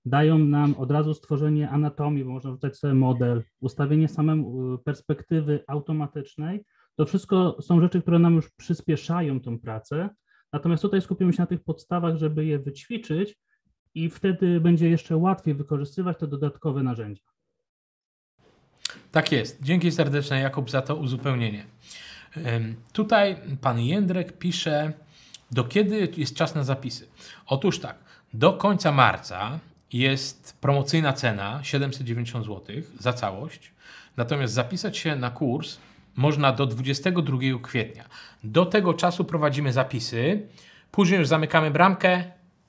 dają nam od razu stworzenie anatomii, bo można rzucać sobie model, ustawienie samemu y, perspektywy automatycznej. To wszystko są rzeczy, które nam już przyspieszają tą pracę. Natomiast tutaj skupimy się na tych podstawach, żeby je wyćwiczyć i wtedy będzie jeszcze łatwiej wykorzystywać te dodatkowe narzędzia.
Tak jest. Dzięki serdeczne Jakub za to uzupełnienie. Tutaj pan Jędrek pisze, do kiedy jest czas na zapisy? Otóż tak, do końca marca jest promocyjna cena 790 zł za całość. Natomiast zapisać się na kurs można do 22 kwietnia. Do tego czasu prowadzimy zapisy, później już zamykamy bramkę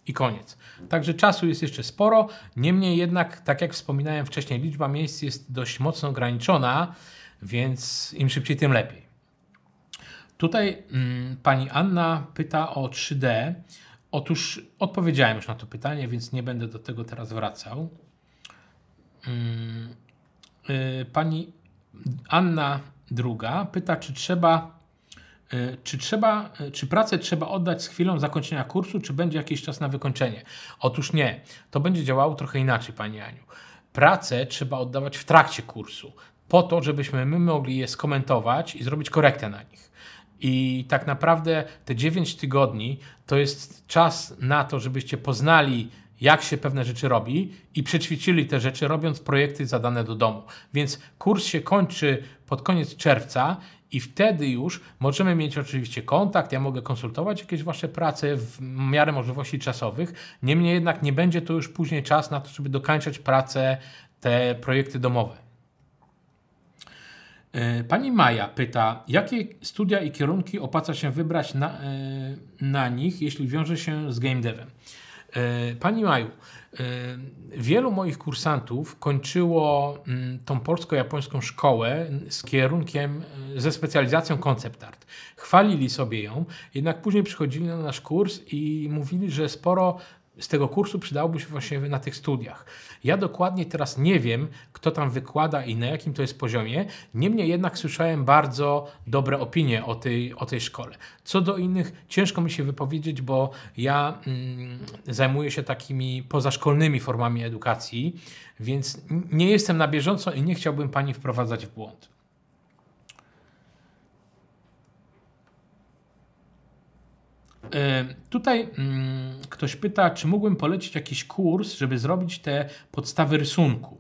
i koniec. Także czasu jest jeszcze sporo. Niemniej jednak, tak jak wspominałem wcześniej, liczba miejsc jest dość mocno ograniczona, więc im szybciej, tym lepiej. Tutaj mm, pani Anna pyta o 3D. Otóż odpowiedziałem już na to pytanie, więc nie będę do tego teraz wracał. Mm, y, pani Anna druga pyta, czy trzeba, y, czy trzeba, y, czy pracę trzeba oddać z chwilą zakończenia kursu, czy będzie jakiś czas na wykończenie? Otóż nie, to będzie działało trochę inaczej, Pani Aniu. Pracę trzeba oddawać w trakcie kursu, po to, żebyśmy my mogli je skomentować i zrobić korektę na nich. I tak naprawdę te 9 tygodni to jest czas na to, żebyście poznali jak się pewne rzeczy robi i przećwiczyli te rzeczy, robiąc projekty zadane do domu. Więc kurs się kończy pod koniec czerwca i wtedy już możemy mieć oczywiście kontakt, ja mogę konsultować jakieś Wasze prace w miarę możliwości czasowych. Niemniej jednak nie będzie to już później czas na to, żeby dokańczać pracę, te projekty domowe. E, pani Maja pyta, jakie studia i kierunki opłaca się wybrać na, e, na nich, jeśli wiąże się z game devem? E, pani Maju, wielu moich kursantów kończyło mm, tą polsko-japońską szkołę z kierunkiem, ze specjalizacją concept art. Chwalili sobie ją, jednak później przychodzili na nasz kurs i mówili, że sporo z tego kursu przydałoby się właśnie na tych studiach. Ja dokładnie teraz nie wiem, kto tam wykłada i na jakim to jest poziomie, niemniej jednak słyszałem bardzo dobre opinie o tej, o tej szkole. Co do innych, ciężko mi się wypowiedzieć, bo ja mm, zajmuję się takimi pozaszkolnymi formami edukacji, więc nie jestem na bieżąco i nie chciałbym pani wprowadzać w błąd. E, tutaj mm, ktoś pyta, czy mógłbym polecić jakiś kurs, żeby zrobić te podstawy rysunku.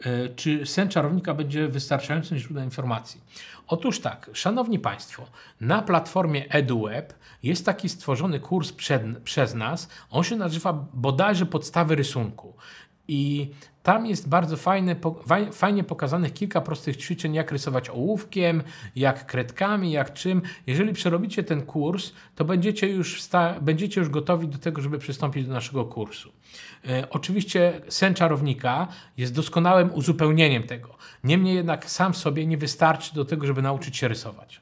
E, czy sen czarownika będzie wystarczającym źródłem informacji? Otóż tak, szanowni Państwo, na platformie EduWeb jest taki stworzony kurs przed, przez nas. On się nazywa bodajże podstawy rysunku. I tam jest bardzo fajne, fajnie pokazanych kilka prostych ćwiczeń, jak rysować ołówkiem, jak kredkami, jak czym. Jeżeli przerobicie ten kurs, to będziecie już, będziecie już gotowi do tego, żeby przystąpić do naszego kursu. E, oczywiście sen czarownika jest doskonałym uzupełnieniem tego. Niemniej jednak sam w sobie nie wystarczy do tego, żeby nauczyć się rysować.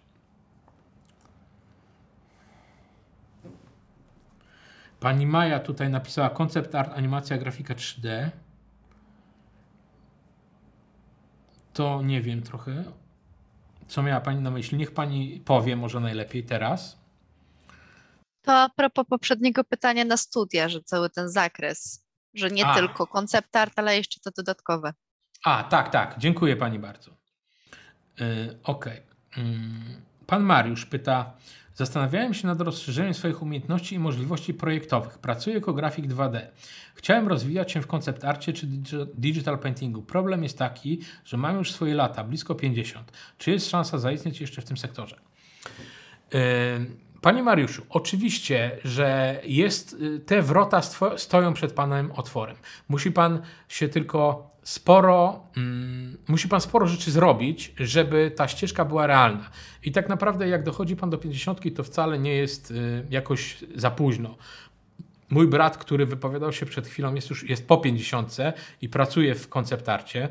Pani Maja tutaj napisała koncept art, animacja, grafika 3D. to nie wiem trochę, co miała Pani na myśli. Niech Pani powie może najlepiej teraz.
To a propos poprzedniego pytania na studia, że cały ten zakres, że nie a. tylko koncept art, ale jeszcze to dodatkowe.
A, tak, tak. Dziękuję Pani bardzo. Yy, Okej. Okay. Mm, pan Mariusz pyta, Zastanawiałem się nad rozszerzeniem swoich umiejętności i możliwości projektowych. Pracuję jako grafik 2D. Chciałem rozwijać się w koncept arcie czy digital paintingu. Problem jest taki, że mam już swoje lata, blisko 50. Czy jest szansa zaistnieć jeszcze w tym sektorze? E, panie Mariuszu, oczywiście, że jest, y, te wrota stoją przed Panem otworem. Musi Pan się tylko sporo, mm, musi pan sporo rzeczy zrobić, żeby ta ścieżka była realna. I tak naprawdę, jak dochodzi pan do 50, to wcale nie jest y, jakoś za późno. Mój brat, który wypowiadał się przed chwilą, jest już jest po 50 i pracuje w konceptarcie.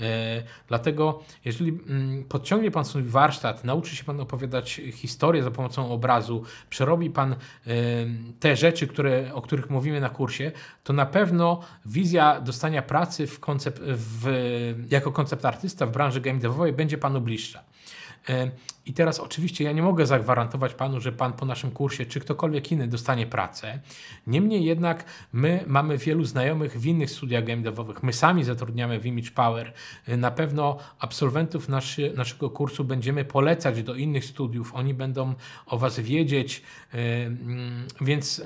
E, dlatego, jeżeli mm, podciągnie Pan swój warsztat, nauczy się Pan opowiadać historię za pomocą obrazu, przerobi Pan e, te rzeczy, które, o których mówimy na kursie, to na pewno wizja dostania pracy w w, jako koncept artysta w branży game devowej będzie Panu bliższa. I teraz oczywiście ja nie mogę zagwarantować panu, że pan po naszym kursie, czy ktokolwiek inny dostanie pracę. Niemniej jednak my mamy wielu znajomych w innych studiach game My sami zatrudniamy w Image Power. Na pewno absolwentów naszy, naszego kursu będziemy polecać do innych studiów. Oni będą o was wiedzieć, więc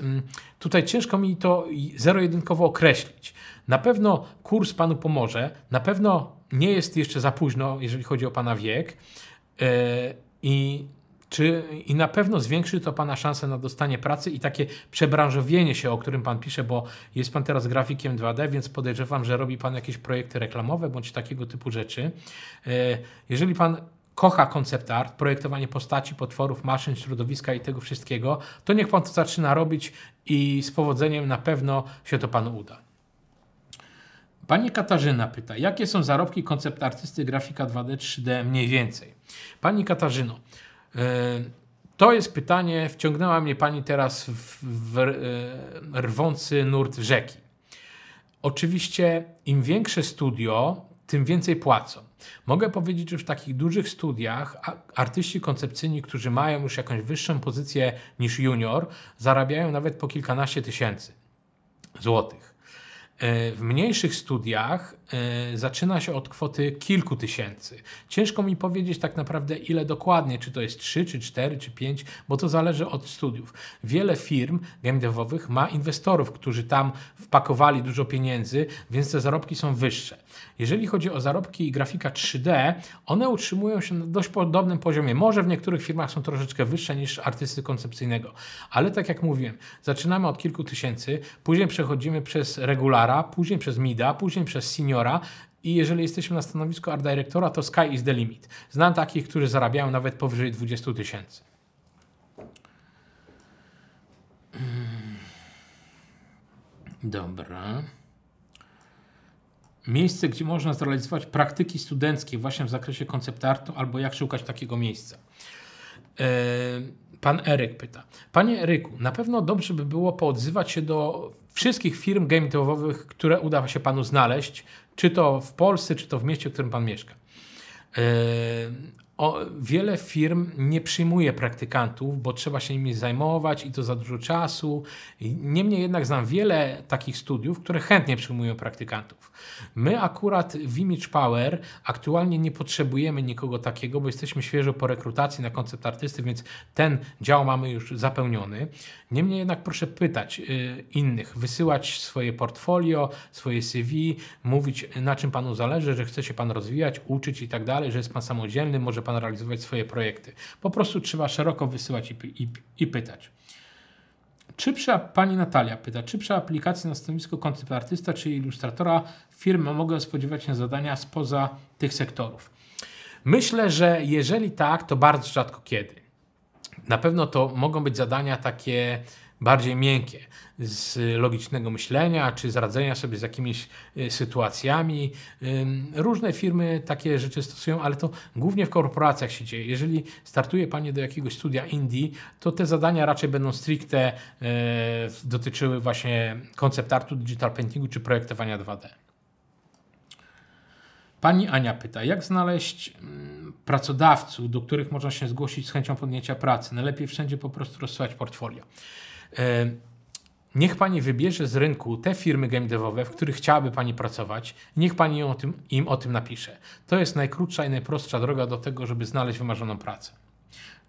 tutaj ciężko mi to zero-jedynkowo określić. Na pewno kurs panu pomoże, na pewno nie jest jeszcze za późno, jeżeli chodzi o pana wiek. E, I czy, I na pewno zwiększy to Pana szanse na dostanie pracy i takie przebranżowienie się, o którym Pan pisze, bo jest Pan teraz grafikiem 2D, więc podejrzewam, że robi Pan jakieś projekty reklamowe bądź takiego typu rzeczy. E, jeżeli Pan kocha koncept art, projektowanie postaci, potworów, maszyn, środowiska i tego wszystkiego, to niech Pan to zaczyna robić i z powodzeniem na pewno się to Panu uda. Pani Katarzyna pyta, jakie są zarobki koncept artysty grafika 2D, 3D mniej więcej? Pani Katarzyno, e, to jest pytanie, wciągnęła mnie Pani teraz w, w e, rwący nurt rzeki. Oczywiście im większe studio, tym więcej płacą. Mogę powiedzieć, że w takich dużych studiach artyści koncepcyjni, którzy mają już jakąś wyższą pozycję niż junior, zarabiają nawet po kilkanaście tysięcy złotych. W mniejszych studiach E, zaczyna się od kwoty kilku tysięcy. Ciężko mi powiedzieć tak naprawdę ile dokładnie, czy to jest 3, czy 4, czy 5, bo to zależy od studiów. Wiele firm game devowych ma inwestorów, którzy tam wpakowali dużo pieniędzy, więc te zarobki są wyższe. Jeżeli chodzi o zarobki i grafika 3D, one utrzymują się na dość podobnym poziomie. Może w niektórych firmach są troszeczkę wyższe niż artysty koncepcyjnego, ale tak jak mówiłem, zaczynamy od kilku tysięcy, później przechodzimy przez regulara, później przez mida, później przez seniora, juniora i jeżeli jesteśmy na stanowisku art dyrektora, to sky is the limit. Znam takich, którzy zarabiają nawet powyżej 20 tysięcy. Dobra. Miejsce, gdzie można zrealizować praktyki studenckie właśnie w zakresie konceptartu albo jak szukać takiego miejsca. E, pan Eryk pyta. Panie Eryku, na pewno dobrze by było poodzywać się do wszystkich firm gamingowych, które uda się Panu znaleźć, czy to w Polsce, czy to w mieście, w którym Pan mieszka. E, o, wiele firm nie przyjmuje praktykantów, bo trzeba się nimi zajmować i to za dużo czasu. Niemniej jednak znam wiele takich studiów, które chętnie przyjmują praktykantów. My akurat w Image Power aktualnie nie potrzebujemy nikogo takiego, bo jesteśmy świeżo po rekrutacji na koncept artysty, więc ten dział mamy już zapełniony. Niemniej jednak proszę pytać y, innych, wysyłać swoje portfolio, swoje CV, mówić na czym Panu zależy, że chce się Pan rozwijać, uczyć i tak dalej, że jest Pan samodzielny, może Pan realizować swoje projekty. Po prostu trzeba szeroko wysyłać i, i, i pytać. Czy przy, pani Natalia pyta, czy przy aplikacji na stanowisko koncept artysta czy ilustratora firmy mogą spodziewać się zadania spoza tych sektorów? Myślę, że jeżeli tak, to bardzo rzadko kiedy. Na pewno to mogą być zadania takie bardziej miękkie, z logicznego myślenia, czy z radzenia sobie z jakimiś y, sytuacjami. Różne firmy takie rzeczy stosują, ale to głównie w korporacjach się dzieje. Jeżeli startuje Pani do jakiegoś studia Indii, to te zadania raczej będą stricte y, dotyczyły właśnie koncept digital paintingu czy projektowania 2D. Pani Ania pyta, jak znaleźć mm, pracodawców, do których można się zgłosić z chęcią podjęcia pracy? Najlepiej wszędzie po prostu rozsyłać portfolio. E, niech Pani wybierze z rynku te firmy game w których chciałaby Pani pracować. Niech Pani o tym, im o tym napisze. To jest najkrótsza i najprostsza droga do tego, żeby znaleźć wymarzoną pracę.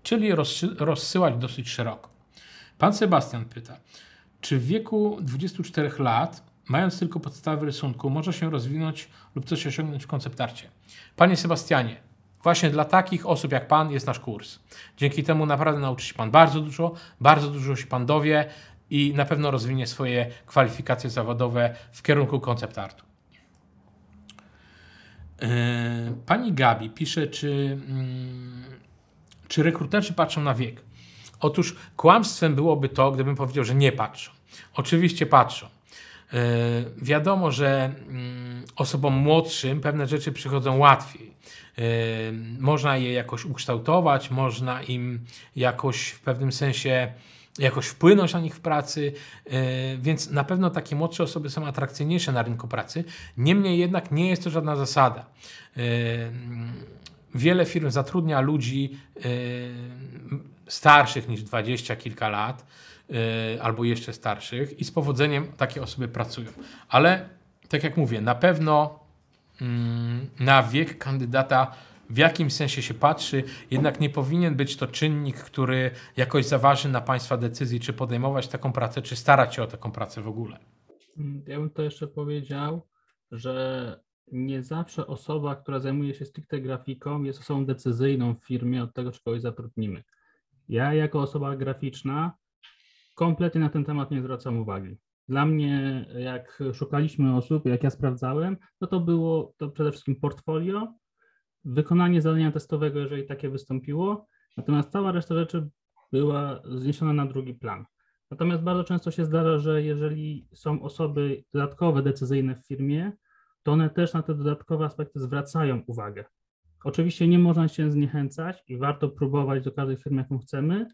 Czyli rozsyłać dosyć szeroko. Pan Sebastian pyta, czy w wieku 24 lat Mając tylko podstawy rysunku, może się rozwinąć lub coś osiągnąć w konceptarcie. Panie Sebastianie, właśnie dla takich osób jak Pan jest nasz kurs. Dzięki temu naprawdę nauczy się Pan bardzo dużo, bardzo dużo się Pan dowie i na pewno rozwinie swoje kwalifikacje zawodowe w kierunku konceptartu. E, pani Gabi pisze, czy, mm, czy rekruterzy patrzą na wiek? Otóż kłamstwem byłoby to, gdybym powiedział, że nie patrzą. Oczywiście patrzą. E, wiadomo, że mm, osobom młodszym pewne rzeczy przychodzą łatwiej. E, można je jakoś ukształtować, można im jakoś w pewnym sensie jakoś wpłynąć na nich w pracy, e, więc na pewno takie młodsze osoby są atrakcyjniejsze na rynku pracy. Niemniej jednak nie jest to żadna zasada. Wiele firm zatrudnia ludzi starszych niż dwadzieścia kilka lat, Y, albo jeszcze starszych i z powodzeniem takie osoby pracują. Ale tak jak mówię, na pewno mm, na wiek kandydata w jakim sensie się patrzy, jednak nie powinien być to czynnik, który jakoś zaważy na Państwa decyzji, czy podejmować taką pracę, czy starać się o taką pracę w ogóle.
Mm, ja bym to jeszcze powiedział, że nie zawsze osoba, która zajmuje się stricte grafiką, jest osobą decyzyjną w firmie od tego, czy kogoś zatrudnimy. Ja, jako osoba graficzna, kompletnie na ten temat nie zwracam uwagi. Dla mnie, jak szukaliśmy osób, jak ja sprawdzałem, no to było to przede wszystkim portfolio, wykonanie zadania testowego, jeżeli takie wystąpiło, natomiast cała reszta rzeczy była zniesiona na drugi plan. Natomiast bardzo często się zdarza, że jeżeli są osoby dodatkowe decyzyjne w firmie, to one też na te dodatkowe aspekty zwracają uwagę. Oczywiście nie można się zniechęcać i warto próbować do każdej firmy, jaką chcemy,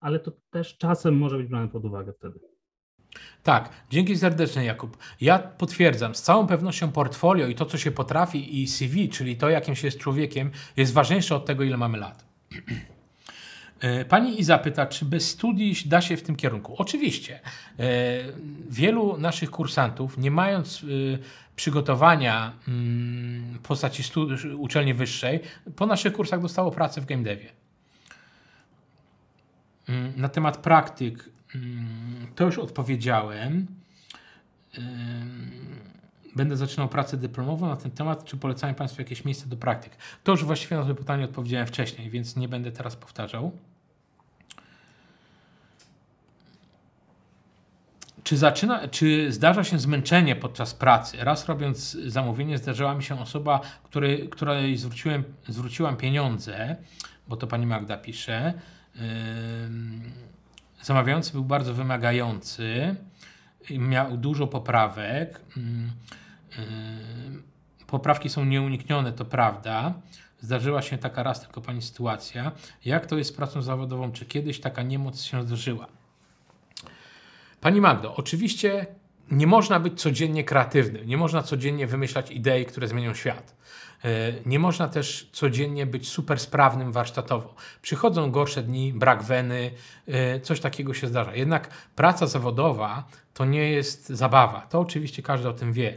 ale to też czasem może być brane pod uwagę wtedy.
Tak, dzięki serdecznie
Jakub. Ja
potwierdzam, z całą pewnością portfolio i to, co się potrafi i CV, czyli to, jakim się jest człowiekiem, jest ważniejsze od tego, ile mamy lat. E, pani Iza pyta, czy bez studii da się w tym kierunku? Oczywiście. E, wielu naszych kursantów, nie mając e, przygotowania mm, w postaci uczelni wyższej, po naszych kursach dostało pracę w game devie. Na temat praktyk mm, to już odpowiedziałem. Będę zaczynał pracę dyplomową na ten temat, czy polecają Państwu jakieś miejsce do praktyk. To już właściwie na to pytanie odpowiedziałem wcześniej, więc nie będę teraz powtarzał. Czy, zaczyna, czy zdarza się zmęczenie podczas pracy? Raz robiąc zamówienie, zdarzała mi się osoba, której, której zwróciłem, zwróciłam pieniądze, bo to pani Magda pisze zamawiający był bardzo wymagający, miał dużo poprawek. Poprawki są nieuniknione, to prawda. Zdarzyła się taka raz tylko Pani sytuacja. Jak to jest z pracą zawodową? Czy kiedyś taka niemoc się zdarzyła? Pani Magdo, oczywiście nie można być codziennie kreatywnym, nie można codziennie wymyślać idei, które zmienią świat. E, nie można też codziennie być super sprawnym warsztatowo. Przychodzą gorsze dni, brak weny, e, coś takiego się zdarza. Jednak praca zawodowa to nie jest zabawa. To oczywiście każdy o tym wie.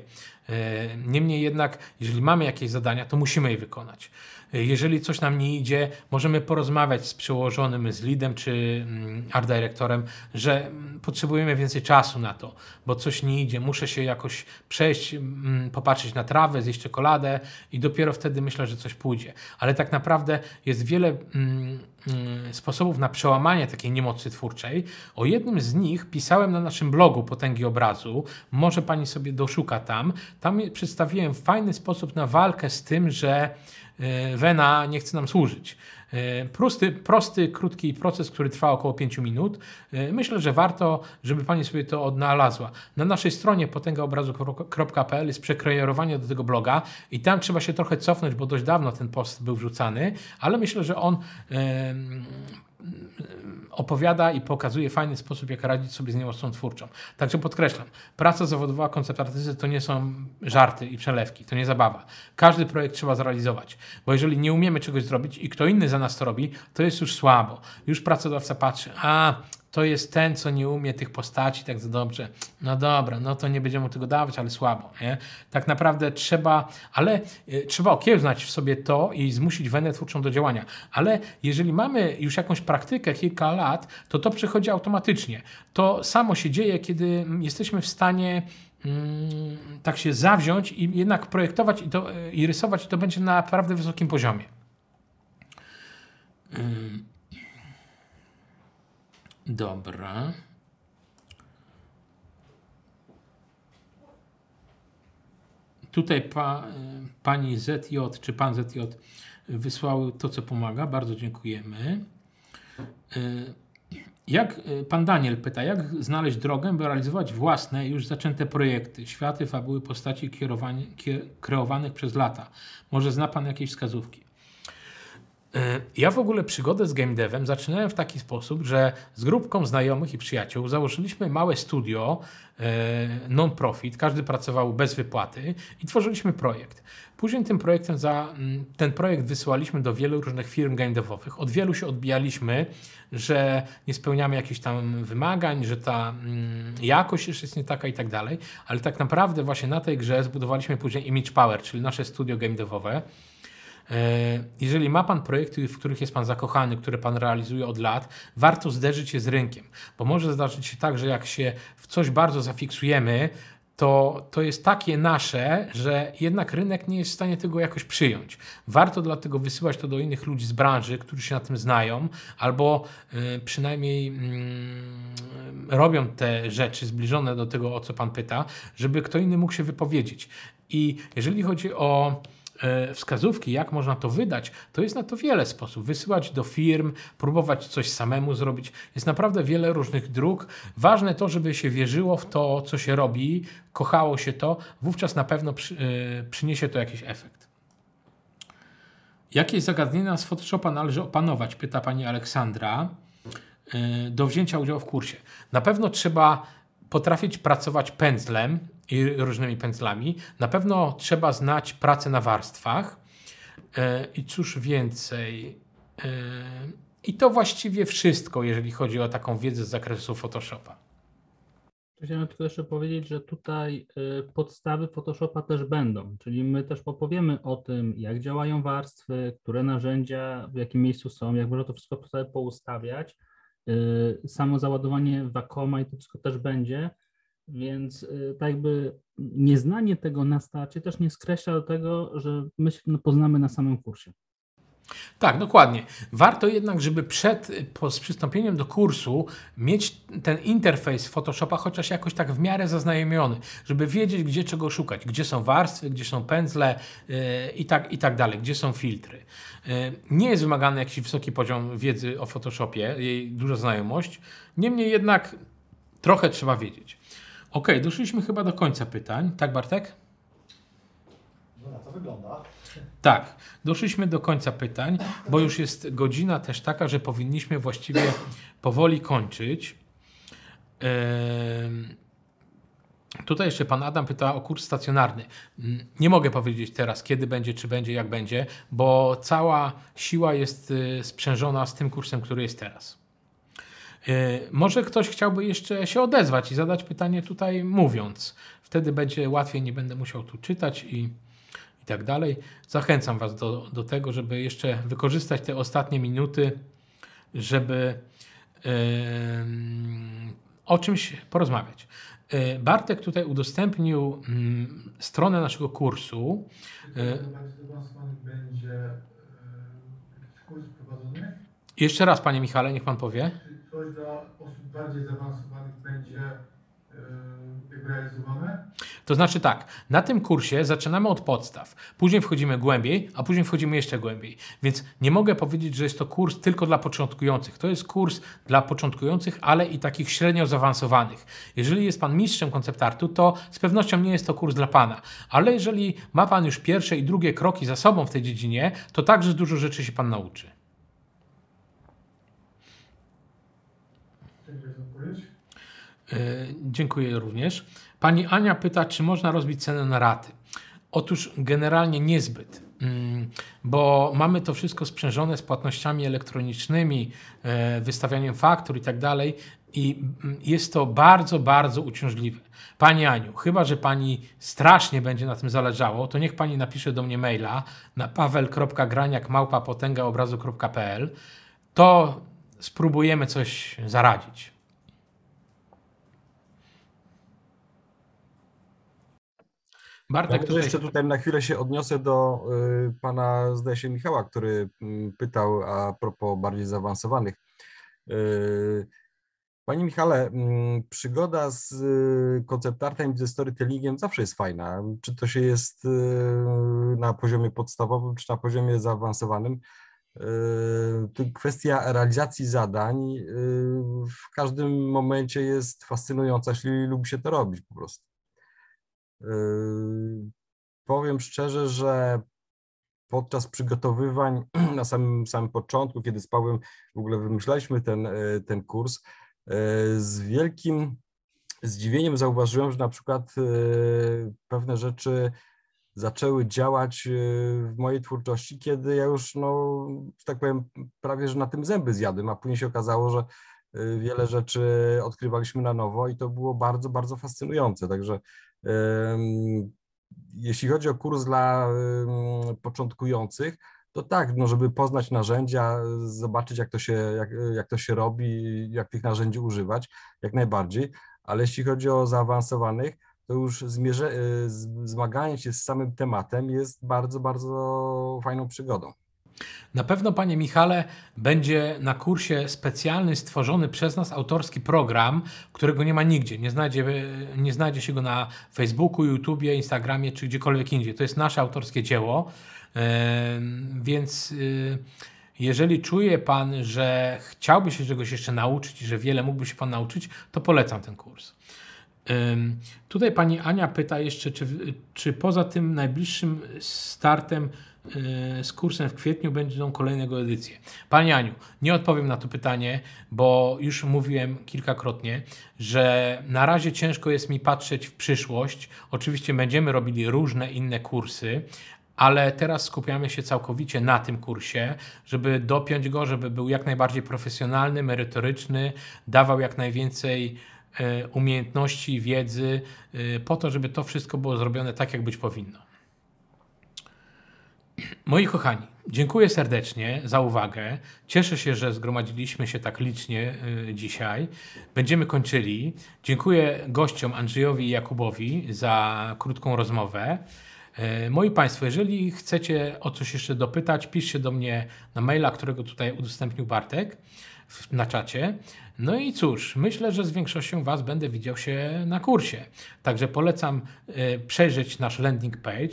E, niemniej jednak, jeżeli mamy jakieś zadania, to musimy je wykonać. Jeżeli coś nam nie idzie, możemy porozmawiać z przełożonym, z leadem czy mm, art directorem, że mm, potrzebujemy więcej czasu na to, bo coś nie idzie, muszę się jakoś przejść, mm, popatrzeć na trawę, zjeść czekoladę i dopiero wtedy myślę, że coś pójdzie. Ale tak naprawdę jest wiele sposobów na przełamanie takiej niemocy twórczej. O jednym z nich pisałem na naszym blogu Potęgi Obrazu. Może pani sobie doszuka tam. Tam przedstawiłem fajny sposób na walkę z tym, że E, Wena nie chce nam służyć. E, prosty, prosty, krótki proces, który trwa około 5 minut. E, myślę, że warto, żeby Pani sobie to odnalazła. Na naszej stronie potęgaobrazu.pl jest przekrejerowanie do tego bloga i tam trzeba się trochę cofnąć, bo dość dawno ten post był wrzucany, ale myślę, że on opowiada i pokazuje fajny sposób, jak radzić sobie z niemocą twórczą. Także podkreślam, praca zawodowa koncept artysty to nie są żarty i przelewki, to nie zabawa. Każdy projekt trzeba zrealizować, bo jeżeli nie umiemy czegoś zrobić i kto inny za nas to robi, to jest już słabo. Już pracodawca patrzy, a to jest ten, co nie umie tych postaci tak dobrze. No dobra, no to nie będziemy tego dawać, ale słabo. Nie? Tak naprawdę trzeba, ale y, trzeba okiełznać w sobie to i zmusić wenę twórczą do działania. Ale jeżeli mamy już jakąś praktykę kilka lat, to to przychodzi automatycznie. To samo się dzieje, kiedy mm, jesteśmy w stanie mm, tak się zawziąć i jednak projektować i, to, y, i rysować, i to będzie na naprawdę wysokim poziomie. Mm. Dobra. Tutaj pa, pani ZJ czy pan ZJ wysłały to, co pomaga. Bardzo dziękujemy. E, jak e, pan Daniel pyta, jak znaleźć drogę, by realizować własne, już zaczęte projekty, światy, fabuły, postaci kierowanych przez lata? Może zna pan jakieś wskazówki? E, ja w ogóle przygodę z game devem zaczynałem w taki sposób, że z grupką znajomych i przyjaciół założyliśmy małe studio e, non-profit, każdy pracował bez wypłaty i tworzyliśmy projekt. Później tym projektem za, mm, ten projekt wysyłaliśmy do wielu różnych firm game devowych. Od wielu się odbijaliśmy, że nie spełniamy jakichś tam wymagań, że ta mm, jakość jeszcze jest nie taka i tak dalej, ale tak naprawdę właśnie na tej grze zbudowaliśmy później Image Power, czyli nasze studio game devowe. E, jeżeli ma Pan projekty, w których jest Pan zakochany, które Pan realizuje od lat, warto zderzyć się z rynkiem, bo może zdarzyć się tak, że jak się w coś bardzo zafiksujemy, to, to jest takie nasze, że jednak rynek nie jest w stanie tego jakoś przyjąć. Warto dlatego wysyłać to do innych ludzi z branży, którzy się na tym znają, albo y, przynajmniej y, robią te rzeczy zbliżone do tego, o co Pan pyta, żeby kto inny mógł się wypowiedzieć. I jeżeli chodzi o E, wskazówki, jak można to wydać, to jest na to wiele sposobów. Wysyłać do firm, próbować coś samemu zrobić. Jest naprawdę wiele różnych dróg. Ważne to, żeby się wierzyło w to, co się robi, kochało się to, wówczas na pewno przy, e, przyniesie to jakiś efekt. Jakie zagadnienia z Photoshopa należy opanować? Pyta pani Aleksandra e, do wzięcia udziału w kursie. Na pewno trzeba potrafić pracować pędzlem i różnymi pędzlami. Na pewno trzeba znać pracę na warstwach. E, I cóż więcej. E, I to właściwie wszystko, jeżeli chodzi o taką wiedzę z zakresu Photoshopa.
Chciałem tylko jeszcze powiedzieć, że tutaj e, podstawy Photoshopa też będą, czyli my też opowiemy o tym, jak działają warstwy, które narzędzia w jakim miejscu są, jak można to wszystko sobie poustawiać. Y, samo załadowanie Wakoma i to wszystko też będzie, więc y, tak jakby nieznanie tego na starcie też nie skreśla do tego, że my się no, poznamy na samym kursie.
Tak, dokładnie. Warto jednak, żeby przed po, przystąpieniem do kursu mieć ten interfejs Photoshopa chociaż jakoś tak w miarę zaznajomiony, żeby wiedzieć, gdzie czego szukać, gdzie są warstwy, gdzie są pędzle yy, i, tak, i tak dalej, gdzie są filtry. Yy, nie jest wymagany jakiś wysoki poziom wiedzy o Photoshopie, jej duża znajomość, niemniej jednak trochę trzeba wiedzieć. Ok, doszliśmy chyba do końca pytań. Tak, Bartek? No na to wygląda. Tak, doszliśmy do końca pytań, bo już jest godzina też taka, że powinniśmy właściwie powoli kończyć. Tutaj jeszcze pan Adam pyta o kurs stacjonarny. Nie mogę powiedzieć teraz, kiedy będzie, czy będzie, jak będzie, bo cała siła jest y, sprzężona z tym kursem, który jest teraz. Y, może ktoś chciałby jeszcze się odezwać i zadać pytanie tutaj mówiąc. Wtedy będzie łatwiej, nie będę musiał tu czytać i i tak dalej. Zachęcam Was do, do tego, żeby jeszcze wykorzystać te ostatnie minuty, żeby yy, o czymś porozmawiać. Yy, Bartek tutaj udostępnił yy, stronę naszego kursu. Będzie kurs
prowadzony?
Jeszcze raz, Panie Michale, niech Pan powie. Czy coś dla osób
bardziej zaawansowanych będzie realizowane?
To znaczy tak, na tym kursie zaczynamy od podstaw, później wchodzimy głębiej, a później wchodzimy jeszcze głębiej. Więc nie mogę powiedzieć, że jest to kurs tylko dla początkujących. To jest kurs dla początkujących, ale i takich średnio zaawansowanych. Jeżeli jest Pan mistrzem konceptartu, to z pewnością nie jest to kurs dla Pana. Ale jeżeli ma Pan już pierwsze i drugie kroki za sobą w tej dziedzinie, to także dużo rzeczy się Pan nauczy. E, dziękuję również. Pani Ania pyta, czy można rozbić cenę na raty. Otóż generalnie niezbyt, mm, bo mamy to wszystko sprzężone z płatnościami elektronicznymi, e, wystawianiem faktur i tak dalej. I mm, jest to bardzo, bardzo uciążliwe. Pani Aniu, chyba że pani strasznie będzie na tym zależało, to niech pani napisze do mnie maila na paweł.graniakmałpapotęgaobrazu.pl. To spróbujemy coś zaradzić.
Bartek ja tutaj... jeszcze tutaj na chwilę się odniosę do y, pana, zdaje się, Michała, który y, pytał a propos bardziej zaawansowanych. Y, Panie Michale, mm, przygoda z y, konceptartem i ze storytellingiem zawsze jest fajna. Czy to się jest y, na poziomie podstawowym, czy na poziomie zaawansowanym? Y, kwestia realizacji zadań w każdym momencie jest fascynująca, jeśli lubi się to robić po prostu. Yy, powiem szczerze, że podczas przygotowywań na samym, samym początku, kiedy z Pawłem w ogóle wymyślaliśmy ten, e, ten kurs, e, z wielkim zdziwieniem zauważyłem, że na przykład e, pewne rzeczy zaczęły działać w mojej twórczości, kiedy ja już, no, tak powiem, prawie że na tym zęby zjadłem, a później się okazało, że wiele rzeczy odkrywaliśmy na nowo i to było bardzo, bardzo fascynujące. Także jeśli chodzi o kurs dla początkujących, to tak, no żeby poznać narzędzia, zobaczyć jak to, się, jak, jak to się robi, jak tych narzędzi używać, jak najbardziej, ale jeśli chodzi o zaawansowanych, to już zmierze, e, zmaganie się z samym tematem jest bardzo, bardzo fajną przygodą.
Na pewno, panie Michale, będzie na kursie specjalny stworzony przez nas autorski program, którego nie ma nigdzie. Nie znajdzie, nie znajdzie się go na Facebooku, YouTubie, Instagramie czy gdziekolwiek indziej. To jest nasze autorskie dzieło. więc. Y, jeżeli czuje Pan, że chciałby się czegoś jeszcze nauczyć i że wiele mógłby się Pan nauczyć, to polecam ten kurs. tutaj Pani Ania pyta jeszcze, czy, czy poza tym najbliższym startem E, z kursem w kwietniu będą kolejne jego edycje. Panie Aniu, nie odpowiem na to pytanie, bo już mówiłem kilkakrotnie, że na razie ciężko jest mi patrzeć w przyszłość. Oczywiście będziemy robili różne inne kursy, ale teraz skupiamy się całkowicie na tym kursie, żeby dopiąć go, żeby był jak najbardziej profesjonalny, merytoryczny, dawał jak najwięcej e, umiejętności, wiedzy, e, po to, żeby to wszystko było zrobione tak, jak być powinno. Moi kochani, dziękuję serdecznie za uwagę. Cieszę się, że zgromadziliśmy się tak licznie y, dzisiaj. Będziemy kończyli. Dziękuję gościom Andrzejowi i Jakubowi za krótką rozmowę. Y, moi Państwo, jeżeli chcecie o coś jeszcze dopytać, piszcie do mnie na maila, którego tutaj udostępnił Bartek na czacie. No i cóż, myślę, że z większością Was będę widział się na kursie. Także polecam y, przejrzeć nasz landing page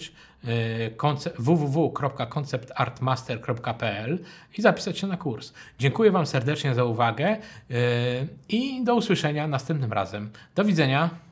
Y, www.conceptartmaster.pl i zapisać się na kurs. Dziękuję Wam serdecznie za uwagę y, i do usłyszenia następnym razem. Do widzenia.